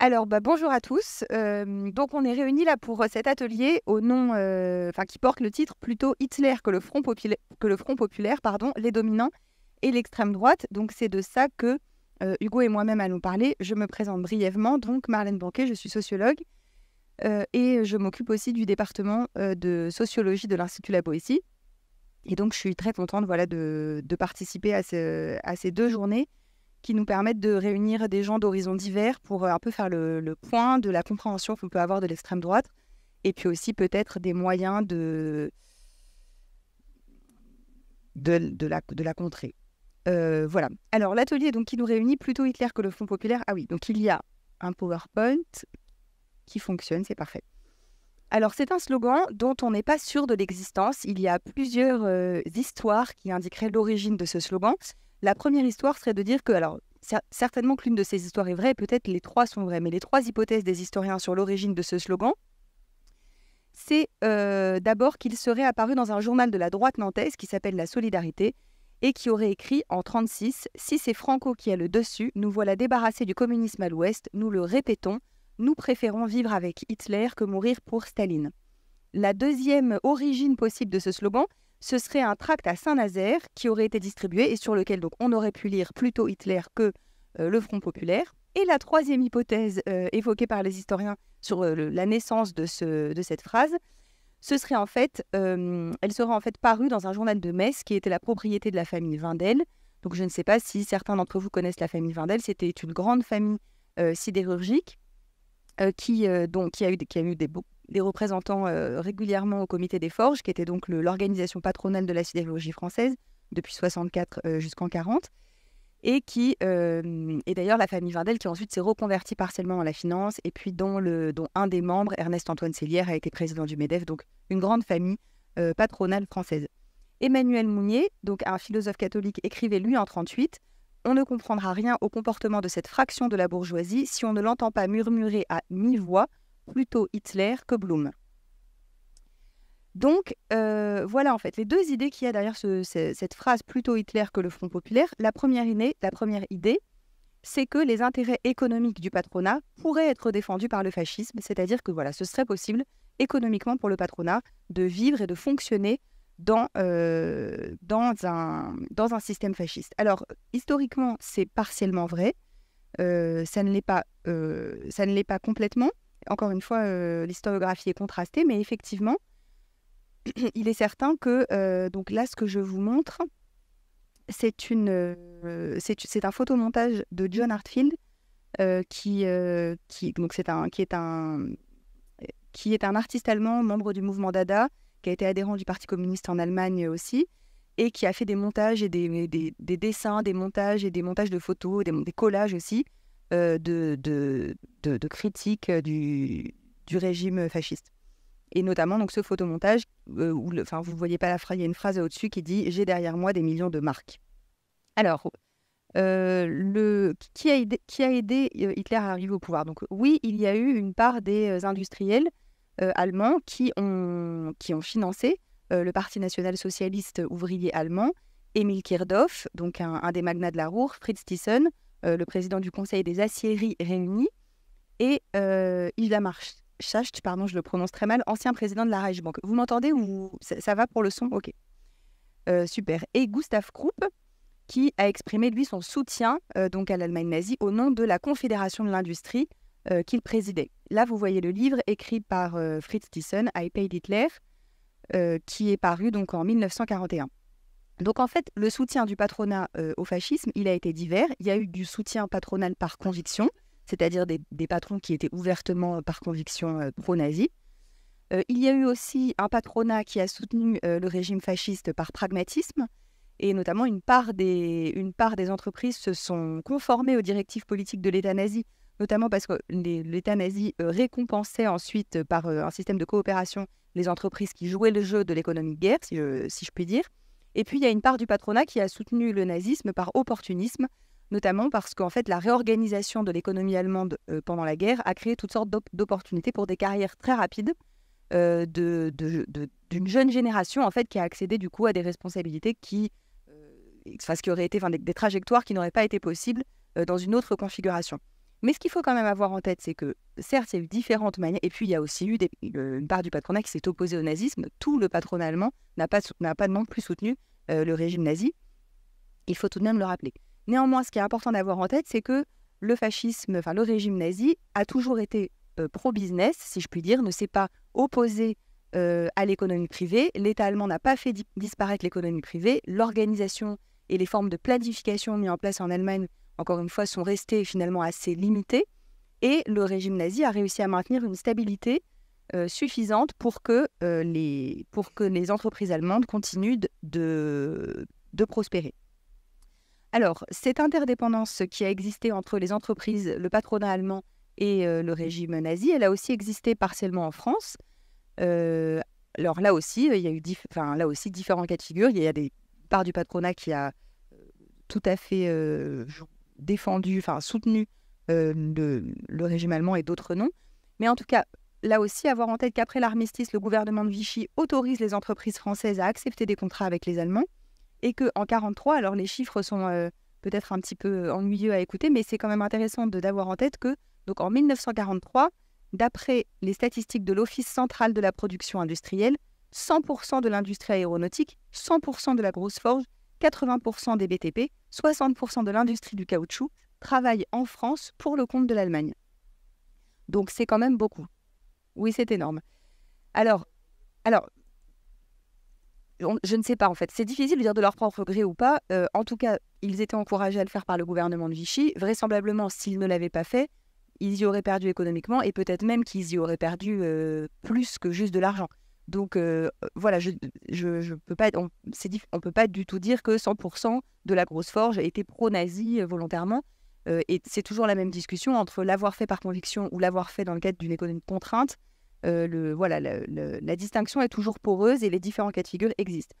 Alors, bah, bonjour à tous. donc, on est réunis là pour euh, cet atelier au nom, euh, qui porte le titre plutôt Hitler que le Front, populaire, pardon, les dominants et l'extrême droite. Donc, c'est de ça que euh, Hugo et moi-même allons parler. Je me présente brièvement. Donc, Marlène Banquet, je suis sociologue et je m'occupe aussi du département de sociologie de l'Institut La Boétie. Et donc, je suis très contente voilà, de, participer à ces deux journées qui nous permettent de réunir des gens d'horizons divers pour euh, un peu faire le, point de la compréhension qu'on peut avoir de l'extrême droite, et puis aussi peut-être des moyens de, de, la, de la contrer. Euh, voilà. Alors l'atelier donc qui nous réunit plutôt Hitler que le Front populaire. Ah oui, donc il y a un PowerPoint qui fonctionne, c'est parfait. Alors c'est un slogan dont on n'est pas sûr de l'existence. Il y a plusieurs euh, histoires qui indiqueraient l'origine de ce slogan. La première histoire serait de dire que, alors, certainement que l'une de ces histoires est vraie, peut-être les trois sont vraies, mais les trois hypothèses des historiens sur l'origine de ce slogan, c'est euh, d'abord qu'il serait apparu dans un journal de la droite nantaise qui s'appelle La Solidarité et qui aurait écrit en 1936 Si c'est Franco qui a le dessus, nous voilà débarrassés du communisme à l'Ouest, nous le répétons, nous préférons vivre avec Hitler que mourir pour Staline. La deuxième origine possible de ce slogan, ce serait un tract à Saint-Nazaire qui aurait été distribué et sur lequel donc on aurait pu lire plutôt Hitler que euh, le Front populaire. Et la troisième hypothèse euh, évoquée par les historiens sur euh, la naissance de, cette phrase, ce serait en fait, elle serait en fait parue dans un journal de Metz qui était la propriété de la famille Vindel. Donc je ne sais pas si certains d'entre vous connaissent la famille Vindel. C'était une grande famille sidérurgique qui, donc, a eu, qui a eu des, des représentants euh, régulièrement au comité des forges, qui était donc l'organisation patronale de la sidérurgie française depuis 64 euh, jusqu'en 40, et qui est euh, d'ailleurs la famille Vindel qui ensuite s'est reconvertie partiellement en la finance, et puis dont, un des membres, Ernest-Antoine sellière a été président du MEDEF, donc une grande famille patronale française. Emmanuel Mounier, donc un philosophe catholique, écrivait lui en 38 on ne comprendra rien au comportement de cette fraction de la bourgeoisie si on ne l'entend pas murmurer à mi-voix plutôt Hitler que Bloom. Donc euh, voilà en fait les deux idées qu'il y a derrière cette phrase plutôt Hitler que le Front populaire. La première, idée, la première idée, c'est que les intérêts économiques du patronat pourraient être défendus par le fascisme, c'est-à-dire que voilà, ce serait possible économiquement pour le patronat de vivre et de fonctionner dans, euh, un, système fasciste. Alors, historiquement, c'est partiellement vrai. Euh, ça ne l'est pas, ça ne l'est pas complètement encore une fois, euh, l'historiographie est contrastée, mais effectivement, il est certain que euh, donc là, ce que je vous montre, c'est une, euh, c'est, un photomontage de John Hartfield qui, qui donc c'est un qui est un qui est un artiste allemand, membre du mouvement Dada, qui a été adhérent du Parti communiste en Allemagne aussi, et qui a fait des montages et des, dessins, des montages et des montages de photos, des collages aussi, euh, de, de, euh, du, régime fasciste. Et notamment donc ce photomontage, euh, où enfin, vous voyez pas la phrase, il y a une phrase au-dessus qui dit J'ai derrière moi des millions de marques. Alors, le, qui, a aidé, qui a aidé Hitler à arriver au pouvoir Donc, oui, il y a eu une part des industriels allemands qui ont, financé le Parti national-socialiste ouvrier allemand, Emil Kirdoff donc un, des magnats de la Ruhr, Fritz Thyssen, euh, le président du Conseil des aciéries réunis, et euh, il a Schacht, pardon, je le prononce très mal, ancien président de la Reichsbank. Vous m'entendez ou ça, va pour le son Ok. Euh, super. Et Gustav Krupp, qui a exprimé, lui, son soutien donc à l'Allemagne nazie au nom de la Confédération de l'Industrie qu'il présidait. Là, vous voyez le livre écrit par Fritz Thyssen, I Paid Hitler, qui est paru donc en 1941. Donc en fait, le soutien du patronat euh, au fascisme, il a été divers. Il y a eu du soutien patronal par conviction, c'est-à-dire des, patrons qui étaient ouvertement euh, par conviction euh, pro-nazis. il y a eu aussi un patronat qui a soutenu le régime fasciste par pragmatisme, et notamment une part, des, entreprises se sont conformées aux directives politiques de l'État nazi, notamment parce que l'État nazi récompensait ensuite par un système de coopération les entreprises qui jouaient le jeu de l'économie de guerre, si je puis dire. Et puis, il y a une part du patronat qui a soutenu le nazisme par opportunisme, notamment parce qu'en fait, la réorganisation de l'économie allemande euh, pendant la guerre a créé toutes sortes d'opportunités pour des carrières très rapides euh, d'une jeune génération en fait qui a accédé du coup à des responsabilités qui, euh, ce qui aurait été, des, trajectoires qui n'auraient pas été possibles dans une autre configuration. Mais ce qu'il faut quand même avoir en tête, c'est que certes, il y a eu différentes manières, et puis il y a aussi eu une part du patronat qui s'est opposée au nazisme. Tout le patronat allemand n'a pas, pas non plus soutenu euh, le régime nazi. Il faut tout de même le rappeler. Néanmoins, ce qui est important d'avoir en tête, c'est que le fascisme, enfin le régime nazi, a toujours été euh, pro-business, si je puis dire, ne s'est pas opposé euh, à l'économie privée. L'État allemand n'a pas fait disparaître l'économie privée. L'organisation et les formes de planification mises en place en Allemagne encore une fois, sont restés finalement assez limités. Et le régime nazi a réussi à maintenir une stabilité euh, suffisante pour que, euh, les, pour que les entreprises allemandes continuent de, de, prospérer. Alors, cette interdépendance qui a existé entre les entreprises, le patronat allemand et euh, le régime nazi, elle a aussi existé partiellement en France. alors là aussi, il y a eu enfin, là aussi différents cas de figure. Il y a des parts du patronat qui a tout à fait défendu, enfin soutenu euh, le, régime allemand et d'autres non. Mais en tout cas, là aussi, avoir en tête qu'après l'armistice, le gouvernement de Vichy autorise les entreprises françaises à accepter des contrats avec les Allemands et qu'en 1943, alors les chiffres sont euh, peut-être un petit peu euh, ennuyeux à écouter, mais c'est quand même intéressant d'avoir en tête que, donc en 1943, d'après les statistiques de l'Office central de la production industrielle, 100% de l'industrie aéronautique, 100% de la grosse forge 80% des BTP, 60% de l'industrie du caoutchouc travaillent en France pour le compte de l'Allemagne. Donc c'est quand même beaucoup. Oui, c'est énorme. Alors, alors je ne sais pas en fait. C'est difficile de dire de leur propre gré ou pas. Euh, en tout cas, ils étaient encouragés à le faire par le gouvernement de Vichy. Vraisemblablement, s'ils ne l'avaient pas fait, ils y auraient perdu économiquement et peut-être même qu'ils y auraient perdu euh, plus que juste de l'argent. Donc euh, voilà, je, je, je, peux pas, on ne peut pas du tout dire que 100% de la grosse forge a été pro nazie euh, volontairement. Euh, et c'est toujours la même discussion entre l'avoir fait par conviction ou l'avoir fait dans le cadre d'une économie contrainte. le, voilà, la distinction est toujours poreuse et les différents cas de figure existent.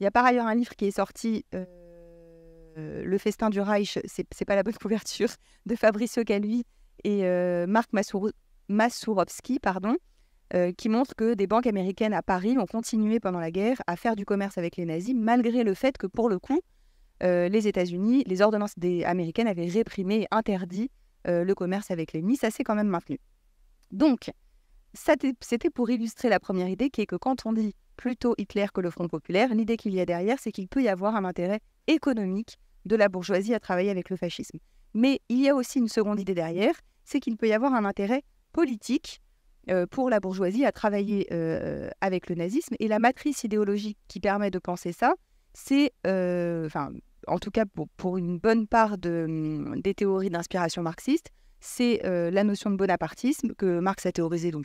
Il y a par ailleurs un livre qui est sorti, Le festin du Reich, c'est pas la bonne couverture, de Fabrice Calvi et Marc Massourovski, pardon, euh, qui montre que des banques américaines à Paris ont continué pendant la guerre à faire du commerce avec les nazis, malgré le fait que pour le coup, euh, les États-Unis, les ordonnances des américaines avaient réprimé et interdit euh, le commerce avec l'ennemi. Ça s'est quand même maintenu. Donc, c'était pour illustrer la première idée qui est que quand on dit plutôt Hitler que le Front populaire, l'idée qu'il y a derrière, c'est qu'il peut y avoir un intérêt économique de la bourgeoisie à travailler avec le fascisme. Mais il y a aussi une seconde idée derrière, c'est qu'il peut y avoir un intérêt politique euh, pour la bourgeoisie à travailler euh, avec le nazisme. Et la matrice idéologique qui permet de penser ça, c'est, euh, enfin, en tout cas pour, une bonne part de, mm, des théories d'inspiration marxiste, c'est la notion de bonapartisme que Marx a théorisé donc,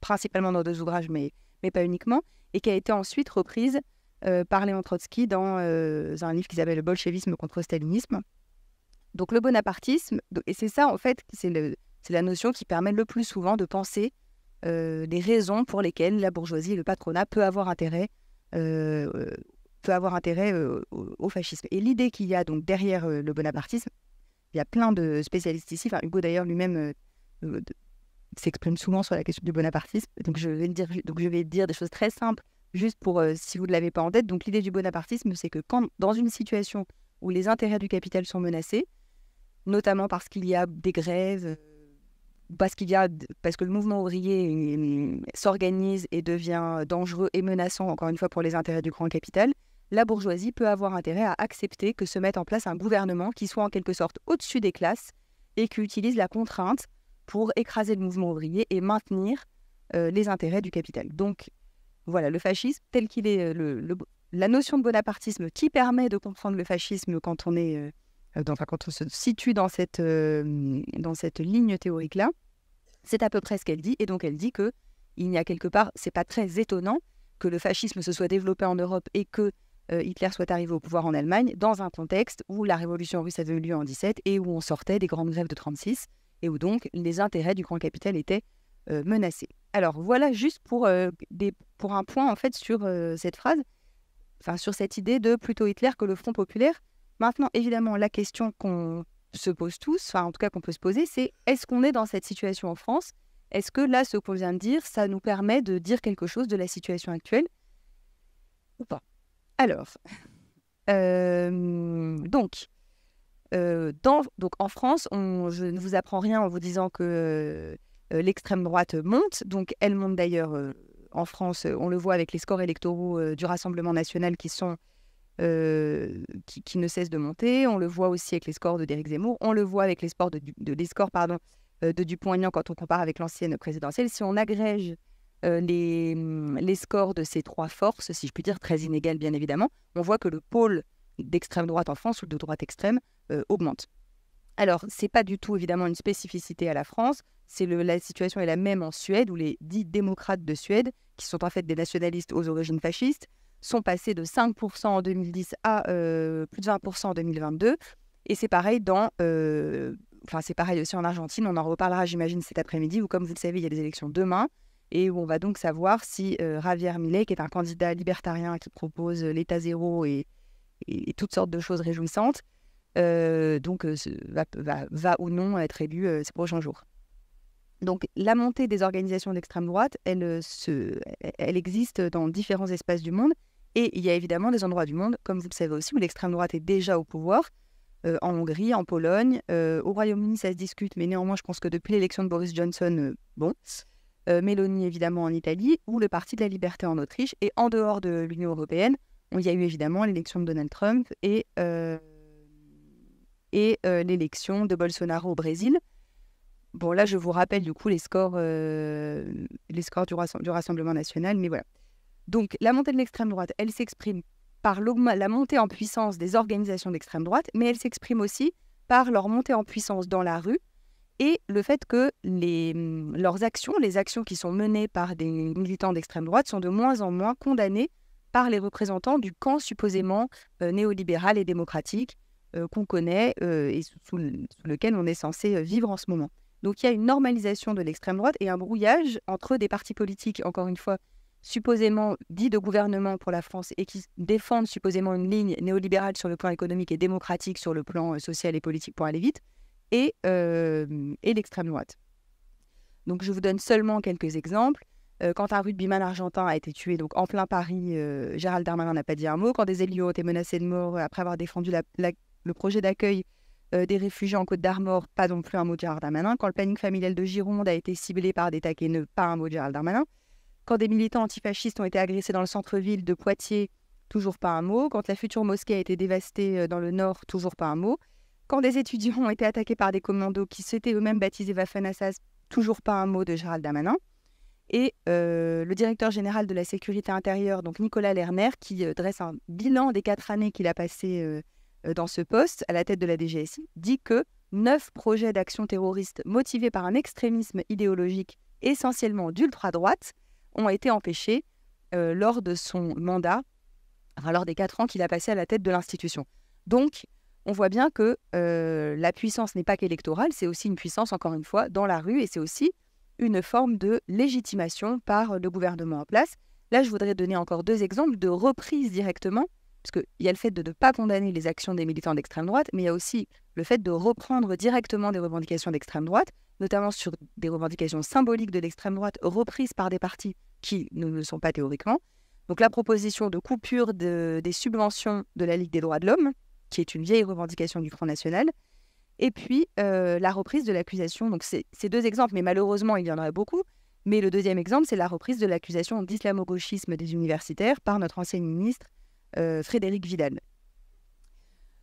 principalement dans deux ouvrages, mais, mais pas uniquement, et qui a été ensuite reprise par Léon Trotsky dans un livre qui s'appelle Le bolchevisme contre le stalinisme. Donc le bonapartisme, et c'est ça en fait, c'est le, c'est la notion qui permet le plus souvent de penser des euh, raisons pour lesquelles la bourgeoisie et le patronat peut avoir intérêt, euh, euh, peut avoir intérêt au, fascisme. Et l'idée qu'il y a donc derrière le bonapartisme, il y a plein de spécialistes ici. Hugo d'ailleurs lui-même s'exprime souvent sur la question du bonapartisme. Donc je vais dire, donc je vais dire des choses très simples, juste pour si vous ne l'avez pas en tête. Donc l'idée du bonapartisme, c'est que quand dans une situation où les intérêts du capital sont menacés, notamment parce qu'il y a des grèves, parce qu'il y a, parce que le mouvement ouvrier s'organise et devient dangereux et menaçant, encore une fois, pour les intérêts du grand capital, la bourgeoisie peut avoir intérêt à accepter que se mette en place un gouvernement qui soit en quelque sorte au-dessus des classes et qui utilise la contrainte pour écraser le mouvement ouvrier et maintenir euh, les intérêts du capital. Donc voilà, le fascisme tel qu'il est, euh, la notion de bonapartisme qui permet de comprendre le fascisme quand on est... Euh, euh, donc, quand on se situe dans cette, euh, dans cette ligne théorique-là, c'est à peu près ce qu'elle dit. Et donc, elle dit que il n'y a quelque part, c'est pas très étonnant que le fascisme se soit développé en Europe et que euh, Hitler soit arrivé au pouvoir en Allemagne dans un contexte où la révolution russe avait eu lieu en 17 et où on sortait des grandes grèves de 36 et où donc les intérêts du grand capital étaient menacés. Alors voilà juste pour, des, pour un point en fait sur cette phrase, enfin sur cette idée de plutôt Hitler que le Front populaire. Maintenant, évidemment, la question qu'on se pose tous, enfin en tout cas qu'on peut se poser, c'est est-ce qu'on est dans cette situation en France Est-ce que là, ce qu'on vient de dire, ça nous permet de dire quelque chose de la situation actuelle ou pas Alors, euh, euh, donc, en France, je ne vous apprends rien en vous disant que euh, l'extrême droite monte. Donc elle monte d'ailleurs en France, on le voit avec les scores électoraux du Rassemblement national qui sont euh, qui, ne cesse de monter. On le voit aussi avec les scores de Déric Zemmour. On le voit avec les, scores de, de euh, de Dupont-Aignan quand on compare avec l'ancienne présidentielle. Si on agrège euh, hum, les, scores de ces trois forces, si je puis dire, très inégales bien évidemment, on voit que le pôle d'extrême droite en France ou de droite extrême augmente. Alors, ce n'est pas du tout évidemment une spécificité à la France. C'est la situation est la même en Suède, où les dits démocrates de Suède, qui sont en fait des nationalistes aux origines fascistes, sont passés de 5% en 2010 à euh, plus de 20% en 2022. Et c'est pareil dans, euh, enfin c'est pareil aussi en Argentine. On en reparlera, j'imagine, cet après-midi. Ou comme vous le savez, il y a des élections demain et où on va donc savoir si euh, Javier Milei, qui est un candidat libertarien qui propose l'État zéro et, toutes sortes de choses réjouissantes, donc va, va, va, ou non être élu ces prochains jours. Donc la montée des organisations d'extrême droite, elle, se, elle existe dans différents espaces du monde et il y a évidemment des endroits du monde, comme vous le savez aussi, où l'extrême droite est déjà au pouvoir, euh, en Hongrie, en Pologne. Euh, au Royaume-Uni, ça se discute, mais néanmoins, je pense que depuis l'élection de Boris Johnson, euh, bon. Mélanie, évidemment, en Italie, ou le Parti de la Liberté en Autriche. Et en dehors de l'Union européenne, il y a eu évidemment l'élection de Donald Trump et, et l'élection de Bolsonaro au Brésil. Bon, là, je vous rappelle du coup les scores, les scores du, rassemblement national, mais voilà. Donc la montée de l'extrême droite, elle s'exprime par la montée en puissance des organisations d'extrême droite, mais elle s'exprime aussi par leur montée en puissance dans la rue et le fait que mm, leurs actions, les actions qui sont menées par des militants d'extrême droite, sont de moins en moins condamnées par les représentants du camp supposément euh, néolibéral et démocratique euh, qu'on connaît euh, et sous, lequel on est censé vivre en ce moment. Donc il y a une normalisation de l'extrême droite et un brouillage entre des partis politiques, encore une fois, supposément dit de gouvernement pour la France et qui défendent supposément une ligne néolibérale sur le plan économique et démocratique sur le plan euh, social et politique pour aller vite, euh, et, l'extrême droite. Donc je vous donne seulement quelques exemples. Euh, quand un rugbyman argentin a été tué donc en plein Paris, Gérald Darmanin n'a pas dit un mot. Quand des élus ont été menacés de mort après avoir défendu le projet d'accueil des réfugiés en Côte d'Armor, pas non plus un mot de Gérald Darmanin. Quand le planning familial de Gironde a été ciblé par des taquets, pas un mot de Gérald Darmanin. Quand des militants antifascistes ont été agressés dans le centre-ville de Poitiers, toujours pas un mot. Quand la future mosquée a été dévastée euh, dans le nord, toujours pas un mot. Quand des étudiants ont été attaqués par des commandos qui s'étaient eux-mêmes baptisés Waffenassas, toujours pas un mot de Gérald Damanin. Et euh, le directeur général de la sécurité intérieure, donc Nicolas Lerner, qui euh, dresse un bilan des quatre années qu'il a passées dans ce poste à la tête de la DGSI, dit que neuf projets d'action terroriste motivés par un extrémisme idéologique essentiellement d'ultra-droite ont été empêchés euh, lors de son mandat, enfin, lors des quatre ans qu'il a passé à la tête de l'institution. Donc, on voit bien que euh, la puissance n'est pas qu'électorale, c'est aussi une puissance, encore une fois, dans la rue, et c'est aussi une forme de légitimation par le gouvernement en place. Là, je voudrais donner encore deux exemples de reprise directement, parce qu'il y a le fait de ne pas condamner les actions des militants d'extrême droite, mais il y a aussi le fait de reprendre directement des revendications d'extrême droite notamment sur des revendications symboliques de l'extrême droite reprises par des partis qui ne le sont pas théoriquement. Donc la proposition de coupure des subventions de la Ligue des droits de l'homme, qui est une vieille revendication du Front National, et puis euh, la reprise de l'accusation. Donc ces deux exemples, mais malheureusement il y en aurait beaucoup. Mais le deuxième exemple, c'est la reprise de l'accusation d'islamo-gauchisme des universitaires par notre ancien ministre euh, Frédéric Vidal.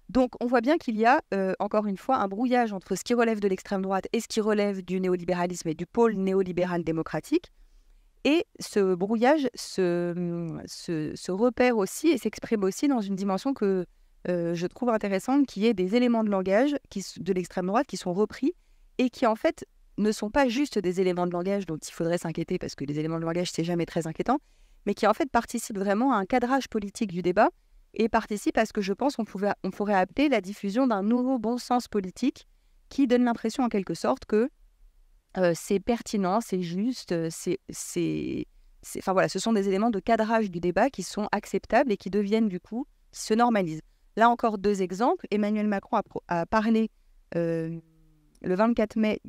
Donc on voit bien qu'il y a, euh, encore une fois, un brouillage entre ce qui relève de l'extrême droite et ce qui relève du néolibéralisme et du pôle néolibéral démocratique. Et ce brouillage se, repère aussi et s'exprime aussi dans une dimension que euh, je trouve intéressante, qui est des éléments de langage de l'extrême droite qui sont repris et qui en fait ne sont pas juste des éléments de langage dont il faudrait s'inquiéter parce que les éléments de langage c'est jamais très inquiétant, mais qui en fait participent vraiment à un cadrage politique du débat et participe à ce que je pense qu'on pouvait, on pourrait appeler la diffusion d'un nouveau bon sens politique qui donne l'impression en quelque sorte que euh, c'est pertinent, c'est juste, euh, c'est, c'est, enfin voilà, ce sont des éléments de cadrage du débat qui sont acceptables et qui deviennent du coup, se normalisent. Là encore deux exemples. Emmanuel Macron a, parlé euh, le 24 mai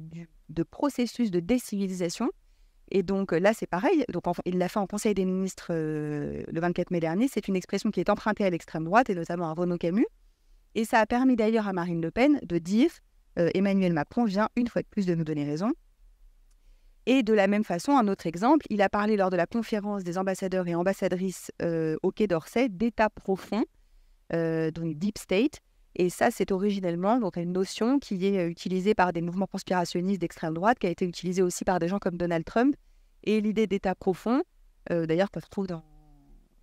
de processus de décivilisation et donc euh, là, c'est pareil. Donc, il l'a fait en Conseil des ministres euh, le 24 mai dernier. C'est une expression qui est empruntée à l'extrême droite et notamment à Renaud Camus. Et ça a permis d'ailleurs à Marine Le Pen de dire euh, Emmanuel Macron vient une fois de plus de nous donner raison. Et de la même façon, un autre exemple, il a parlé lors de la conférence des ambassadeurs et ambassadrices au Quai d'Orsay d'état profond, donc Deep State, et ça, c'est originellement donc une notion qui est utilisée par des mouvements conspirationnistes d'extrême droite, qui a été utilisée aussi par des gens comme Donald Trump. Et l'idée d'État profond, d'ailleurs, qu'on retrouve dans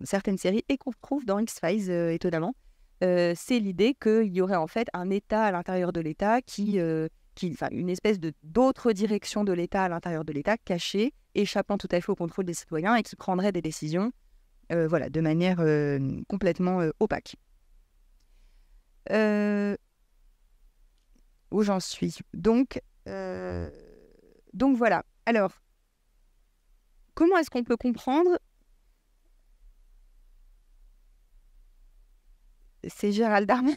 certaines séries et qu'on retrouve dans X-Files, étonnamment, c'est l'idée qu'il y aurait en fait un État à l'intérieur de l'État qui, une espèce d'autre direction de l'État à l'intérieur de l'État cachée, échappant tout à fait au contrôle des citoyens et qui prendrait des décisions, voilà, de manière complètement opaque. Euh, où j'en suis. Donc, euh, donc voilà. Alors, comment est-ce qu'on peut comprendre C'est Gérald Darmanin.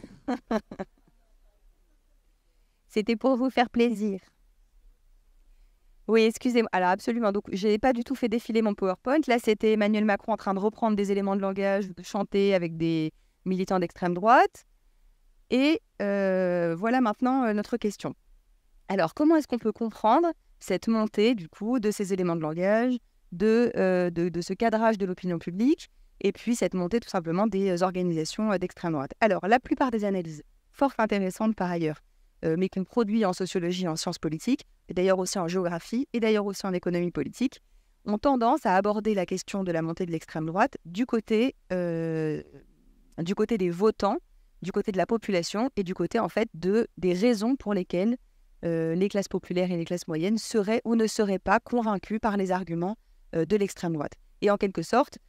C'était pour vous faire plaisir. Oui, excusez-moi. Alors absolument. Donc, n'ai pas du tout fait défiler mon PowerPoint. Là, c'était Emmanuel Macron en train de reprendre des éléments de langage, de chanter avec des militants d'extrême droite. Et euh, voilà maintenant euh, notre question. Alors, comment est-ce qu'on peut comprendre cette montée, du coup, de ces éléments de langage, de, euh, ce cadrage de l'opinion publique, et puis cette montée, tout simplement, des organisations d'extrême droite Alors, la plupart des analyses, fort intéressantes par ailleurs, mais qu'on produit en sociologie, en sciences politiques, et d'ailleurs aussi en géographie, et d'ailleurs aussi en économie politique, ont tendance à aborder la question de la montée de l'extrême droite du côté, du côté des votants du côté de la population et du côté en fait de, des raisons pour lesquelles euh, les classes populaires et les classes moyennes seraient ou ne seraient pas convaincues par les arguments euh, de l'extrême droite. Et en quelque sorte,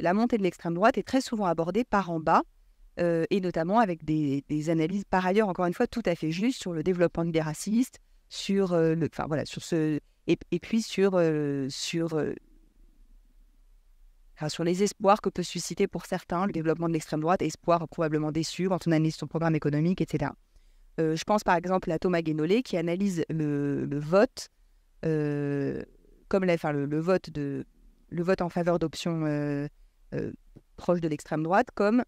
la montée de l'extrême droite est très souvent abordée par en bas, euh, et notamment avec des, analyses par ailleurs, encore une fois, tout à fait justes sur le développement des racistes, sur le, enfin voilà, sur ce, et, et puis sur, sur sur les espoirs que peut susciter pour certains le développement de l'extrême droite, espoirs probablement déçus quand on analyse son programme économique, etc. Euh, je pense par exemple à Thomas Guénolé qui analyse le, vote euh, comme la, le, vote de, le vote en faveur d'options euh, proches de l'extrême droite comme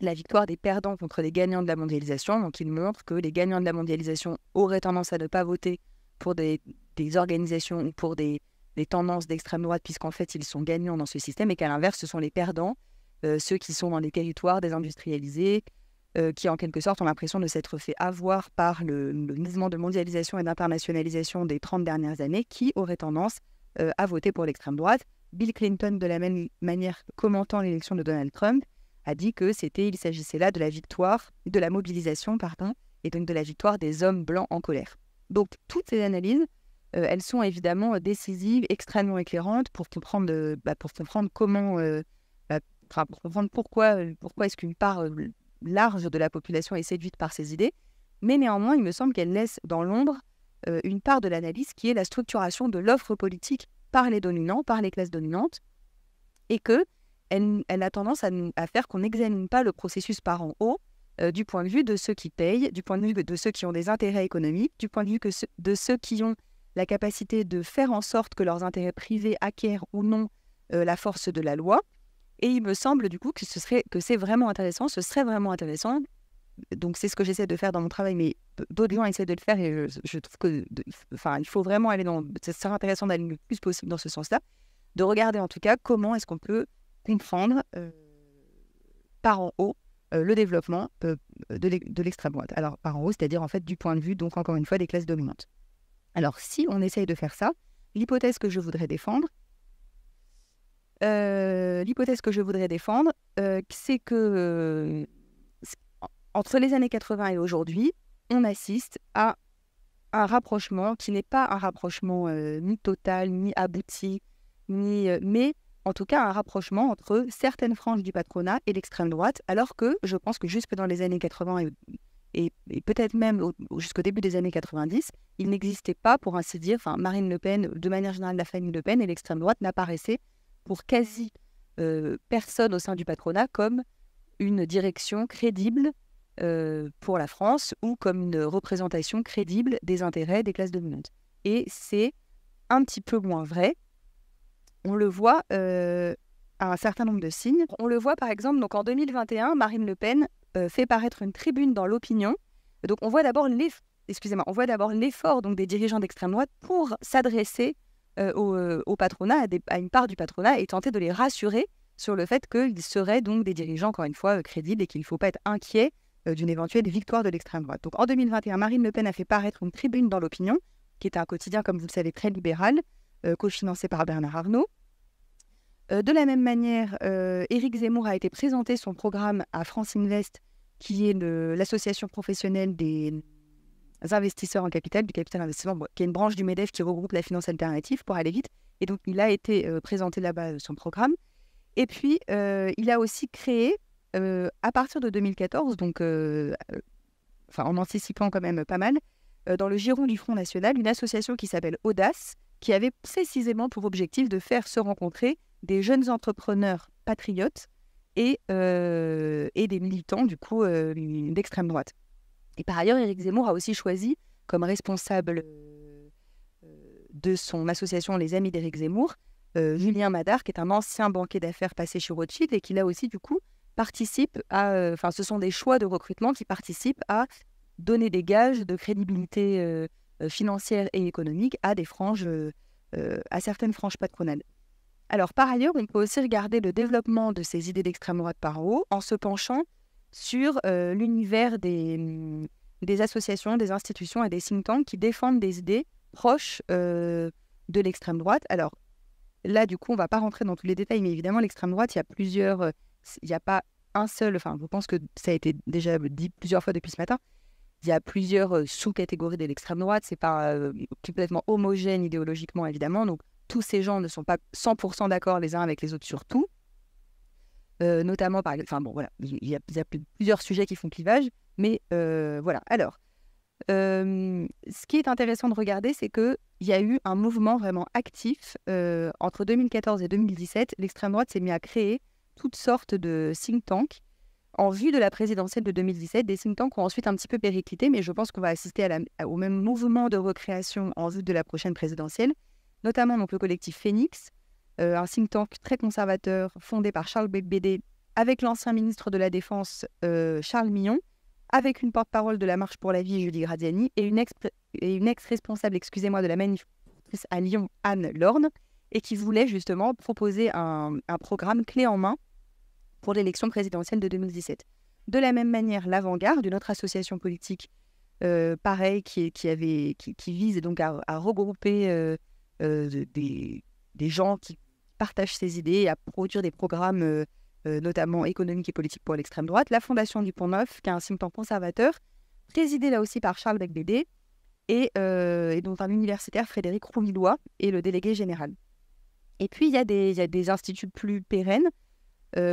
la victoire des perdants contre les gagnants de la mondialisation. Donc il montre que les gagnants de la mondialisation auraient tendance à ne pas voter pour des, des organisations ou pour des, les tendances d'extrême droite, puisqu'en fait, ils sont gagnants dans ce système, et qu'à l'inverse, ce sont les perdants, euh, ceux qui sont dans les territoires désindustrialisés, euh, qui en quelque sorte ont l'impression de s'être fait avoir par le, le mouvement de mondialisation et d'internationalisation des 30 dernières années, qui auraient tendance euh, à voter pour l'extrême droite. Bill Clinton, de la même manière, commentant l'élection de Donald Trump, a dit que c'était, il s'agissait là de la victoire, de la mobilisation, pardon, et donc de la victoire des hommes blancs en colère. Donc toutes ces analyses euh, elles sont évidemment décisives, extrêmement éclairantes pour comprendre, bah, pour comprendre comment, bah, comprendre pourquoi, pourquoi est-ce qu'une part large de la population est séduite par ces idées. Mais néanmoins, il me semble qu'elles laissent dans l'ombre une part de l'analyse qui est la structuration de l'offre politique par les dominants, par les classes dominantes, et que elle, a tendance à, faire qu'on n'examine pas le processus par en haut, du point de vue de ceux qui payent, du point de vue de ceux qui ont des intérêts économiques, du point de vue de ceux qui ont la capacité de faire en sorte que leurs intérêts privés acquièrent ou non euh, la force de la loi. Et il me semble du coup que ce serait que c'est vraiment intéressant, ce serait vraiment intéressant. Donc c'est ce que j'essaie de faire dans mon travail, mais d'autres gens essaient de le faire et je, trouve que, enfin, il faut vraiment aller dans, ce serait intéressant d'aller le plus possible dans ce sens-là, de regarder en tout cas comment est-ce qu'on peut comprendre euh, par en haut euh, le développement de l'extrême droite. Alors par en haut, c'est-à-dire en fait du point de vue donc encore une fois des classes dominantes. Alors, si on essaye de faire ça, l'hypothèse que je voudrais défendre, euh, l'hypothèse que je voudrais défendre, euh, c'est que euh, entre les années 80 et aujourd'hui, on assiste à un rapprochement qui n'est pas un rapprochement ni total, ni abouti, ni, mais en tout cas un rapprochement entre certaines franges du patronat et l'extrême droite, alors que je pense que jusque dans les années 80 et et, peut-être même jusqu'au début des années 90, il n'existait pas, pour ainsi dire, enfin Marine Le Pen, euh, de manière générale la famille Le Pen et l'extrême droite n'apparaissaient pour quasi euh, personne au sein du patronat comme une direction crédible euh, pour la France ou comme une représentation crédible des intérêts des classes dominantes. Et c'est un petit peu moins vrai. On le voit à un certain nombre de signes. On le voit par exemple, donc en 2021, Marine Le Pen euh, fait paraître une tribune dans l'opinion. Donc on voit d'abord l'effort, excusez-moi, on voit d'abord l'effort donc des dirigeants d'extrême droite pour s'adresser euh, euh, au, patronat, à, une part du patronat et tenter de les rassurer sur le fait qu'ils seraient donc des dirigeants encore une fois crédibles et qu'il ne faut pas être inquiet d'une éventuelle victoire de l'extrême droite. Donc en 2021, Marine Le Pen a fait paraître une tribune dans l'opinion, qui est un quotidien, comme vous le savez, très libéral, cofinancé par Bernard Arnault. de la même manière, Éric Zemmour a été présenté son programme à France Invest qui est l'association professionnelle des investisseurs en capital, du capital investissement, qui est une branche du MEDEF qui regroupe la finance alternative pour aller vite. Et donc, il a été euh, présenté là-bas euh, son programme. Et puis, euh, il a aussi créé, à partir de 2014, donc en anticipant quand même pas mal, dans le giron du Front National, une association qui s'appelle Audace, qui avait précisément pour objectif de faire se rencontrer des jeunes entrepreneurs patriotes et, euh, et des militants du coup euh, d'extrême droite. Et par ailleurs, Éric Zemmour a aussi choisi comme responsable euh, de son association Les Amis d'Eric Zemmour, Julien Madar, qui est un ancien banquier d'affaires passé chez Rothschild et qui là aussi, du coup, participe à. Enfin, ce sont des choix de recrutement qui participent à donner des gages de crédibilité financière et économique à des franges, à certaines franges patronales. Alors par ailleurs, on peut aussi regarder le développement de ces idées d'extrême droite par haut en se penchant sur euh, l'univers mm, des, associations, des institutions et des think tanks qui défendent des idées proches euh, de l'extrême droite. Alors là, du coup, on ne va pas rentrer dans tous les détails, mais évidemment, l'extrême droite, il y a plusieurs, euh, il n'y a pas un seul, enfin, je pense que ça a été déjà dit plusieurs fois depuis ce matin. Il y a plusieurs sous-catégories de l'extrême droite, c'est pas complètement homogène idéologiquement évidemment, donc tous ces gens ne sont pas 100% d'accord les uns avec les autres sur tout. Euh, notamment, par enfin bon, voilà, il y, a, plusieurs sujets qui font clivage, mais euh, voilà. Alors, euh, ce qui est intéressant de regarder, c'est qu'il y a eu un mouvement vraiment actif entre 2014 et 2017. L'extrême droite s'est mise à créer toutes sortes de think tanks en vue de la présidentielle de 2017, des think tanks ont ensuite un petit peu périclité, mais je pense qu'on va assister au même mouvement de recréation en vue de la prochaine présidentielle notamment donc, le collectif Phoenix, euh, un think tank très conservateur fondé par Charles Bédé avec l'ancien ministre de la Défense euh, Charles Millon, avec une porte-parole de la Marche pour la vie Julie Graziani et une ex-responsable, ex responsable excusez moi de la manif à Lyon Anne Lorne, et qui voulait justement proposer un, programme clé en main pour l'élection présidentielle de 2017. De la même manière, l'avant-garde, une autre association politique, euh, pareil, qui, avait, qui, vise donc à regrouper euh, des, gens qui partagent ces idées et à produire des programmes euh, euh, notamment économiques et politiques pour l'extrême droite, la Fondation du Pont Neuf, qui est un think conservateur, présidé là aussi par Charles Becbédé, et, dont un universitaire, Frédéric Roumillois, est le délégué général. Et puis, il y, a des, instituts plus pérennes,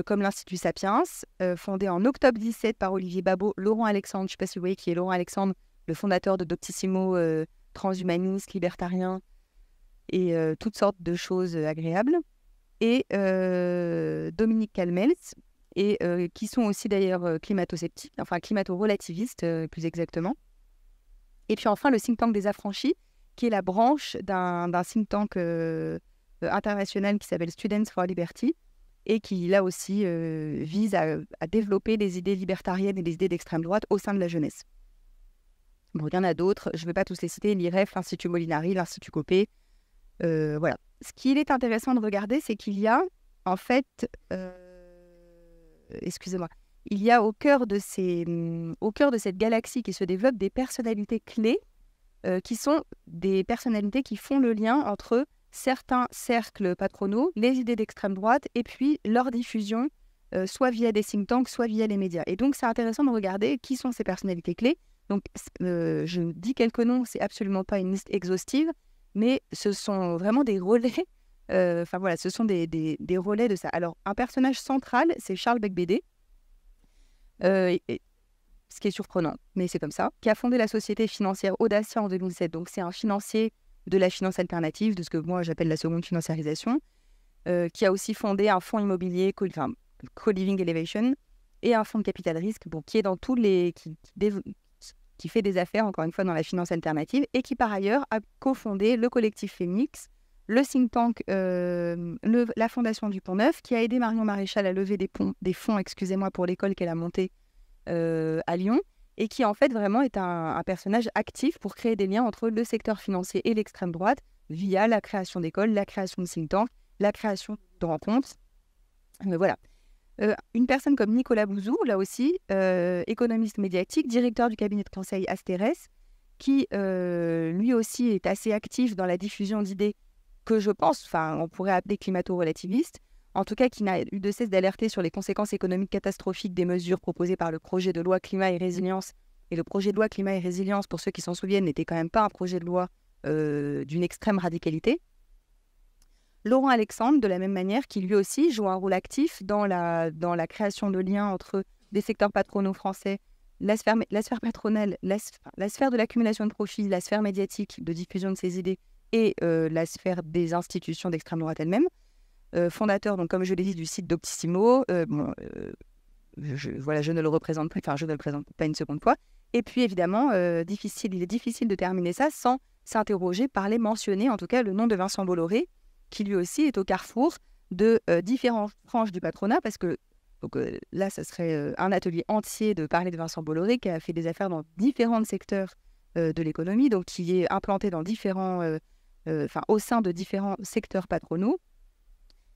comme l'Institut Sapiens, fondé en octobre 17 par Olivier Babot, Laurent Alexandre, je ne sais pas si vous voyez qui est Laurent Alexandre, le fondateur de Doctissimo, transhumaniste, libertarien, et toutes sortes de choses agréables. Et Dominique Calmels, et, qui sont aussi d'ailleurs climato-sceptiques, enfin climato-relativistes plus exactement. Et puis enfin, le think tank des affranchis, qui est la branche d'un think tank euh, international qui s'appelle Students for Liberty, et qui là aussi vise à, à, développer des idées libertariennes et des idées d'extrême droite au sein de la jeunesse. Bon, il y en a d'autres, je ne vais pas tous les citer, l'IREF, l'Institut Molinari, l'Institut Copé, euh, voilà. Ce qu'il est intéressant de regarder, c'est qu'il y a, en fait, euh, excusez-moi, il y a au cœur, de mm, au cœur de cette galaxie qui se développe des personnalités clés euh, qui sont des personnalités qui font le lien entre certains cercles patronaux, les idées d'extrême droite et puis leur diffusion, soit via des think tanks, soit via les médias. Et donc, c'est intéressant de regarder qui sont ces personnalités clés. Donc, je dis quelques noms, c'est absolument pas une liste exhaustive, mais ce sont vraiment des relais. Euh, enfin voilà, ce sont des, des, relais de ça. Alors, un personnage central, c'est Charles Beckbédé. Euh, ce qui est surprenant, mais c'est comme ça, qui a fondé la société financière Audacia en 2007. Donc, c'est un financier de la finance alternative, de ce que moi j'appelle la seconde financiarisation, euh, qui a aussi fondé un fonds immobilier, Co-Living Elevation, et un fonds de capital risque, bon, qui est dans tous les, qui, qui fait des affaires, encore une fois, dans la finance alternative, et qui, par ailleurs, a cofondé le collectif Phoenix, le think tank, euh, la fondation du Pont Neuf, qui a aidé Marion Maréchal à lever des, des fonds excusez-moi, pour l'école qu'elle a montée euh, à Lyon, et qui, en fait, vraiment est un, un, personnage actif pour créer des liens entre le secteur financier et l'extrême droite via la création d'écoles, la création de think tanks, la création de rencontres. Mais voilà. Euh, une personne comme Nicolas Bouzou, là aussi, euh, économiste médiatique, directeur du cabinet de conseil Asterès, qui euh, lui aussi est assez actif dans la diffusion d'idées que je pense, enfin, on pourrait appeler climato-relativistes, en tout cas qui n'a eu de cesse d'alerter sur les conséquences économiques catastrophiques des mesures proposées par le projet de loi climat et résilience. Et le projet de loi climat et résilience, pour ceux qui s'en souviennent, n'était quand même pas un projet de loi d'une extrême radicalité. Laurent Alexandre, de la même manière, qui lui aussi joue un rôle actif dans la, dans la création de liens entre des secteurs patronaux français, la sphère, la patronale, la sphère, de l'accumulation de profits, la sphère médiatique de diffusion de ses idées et euh, la sphère des institutions d'extrême droite elles-mêmes. Euh, fondateur, donc, comme je l'ai dit, du site d'Optissimo, euh, je, voilà, je ne le représente pas, je le présente pas une seconde fois. Et puis, évidemment, difficile, il est difficile de terminer ça sans s'interroger, parler, mentionner en tout cas le nom de Vincent Bolloré, qui lui aussi est au carrefour de euh, différentes franges du patronat, parce que euh, là, ce serait euh, un atelier entier de parler de Vincent Bolloré, qui a fait des affaires dans différents secteurs de l'économie, donc qui est implanté dans différents, enfin au sein de différents secteurs patronaux,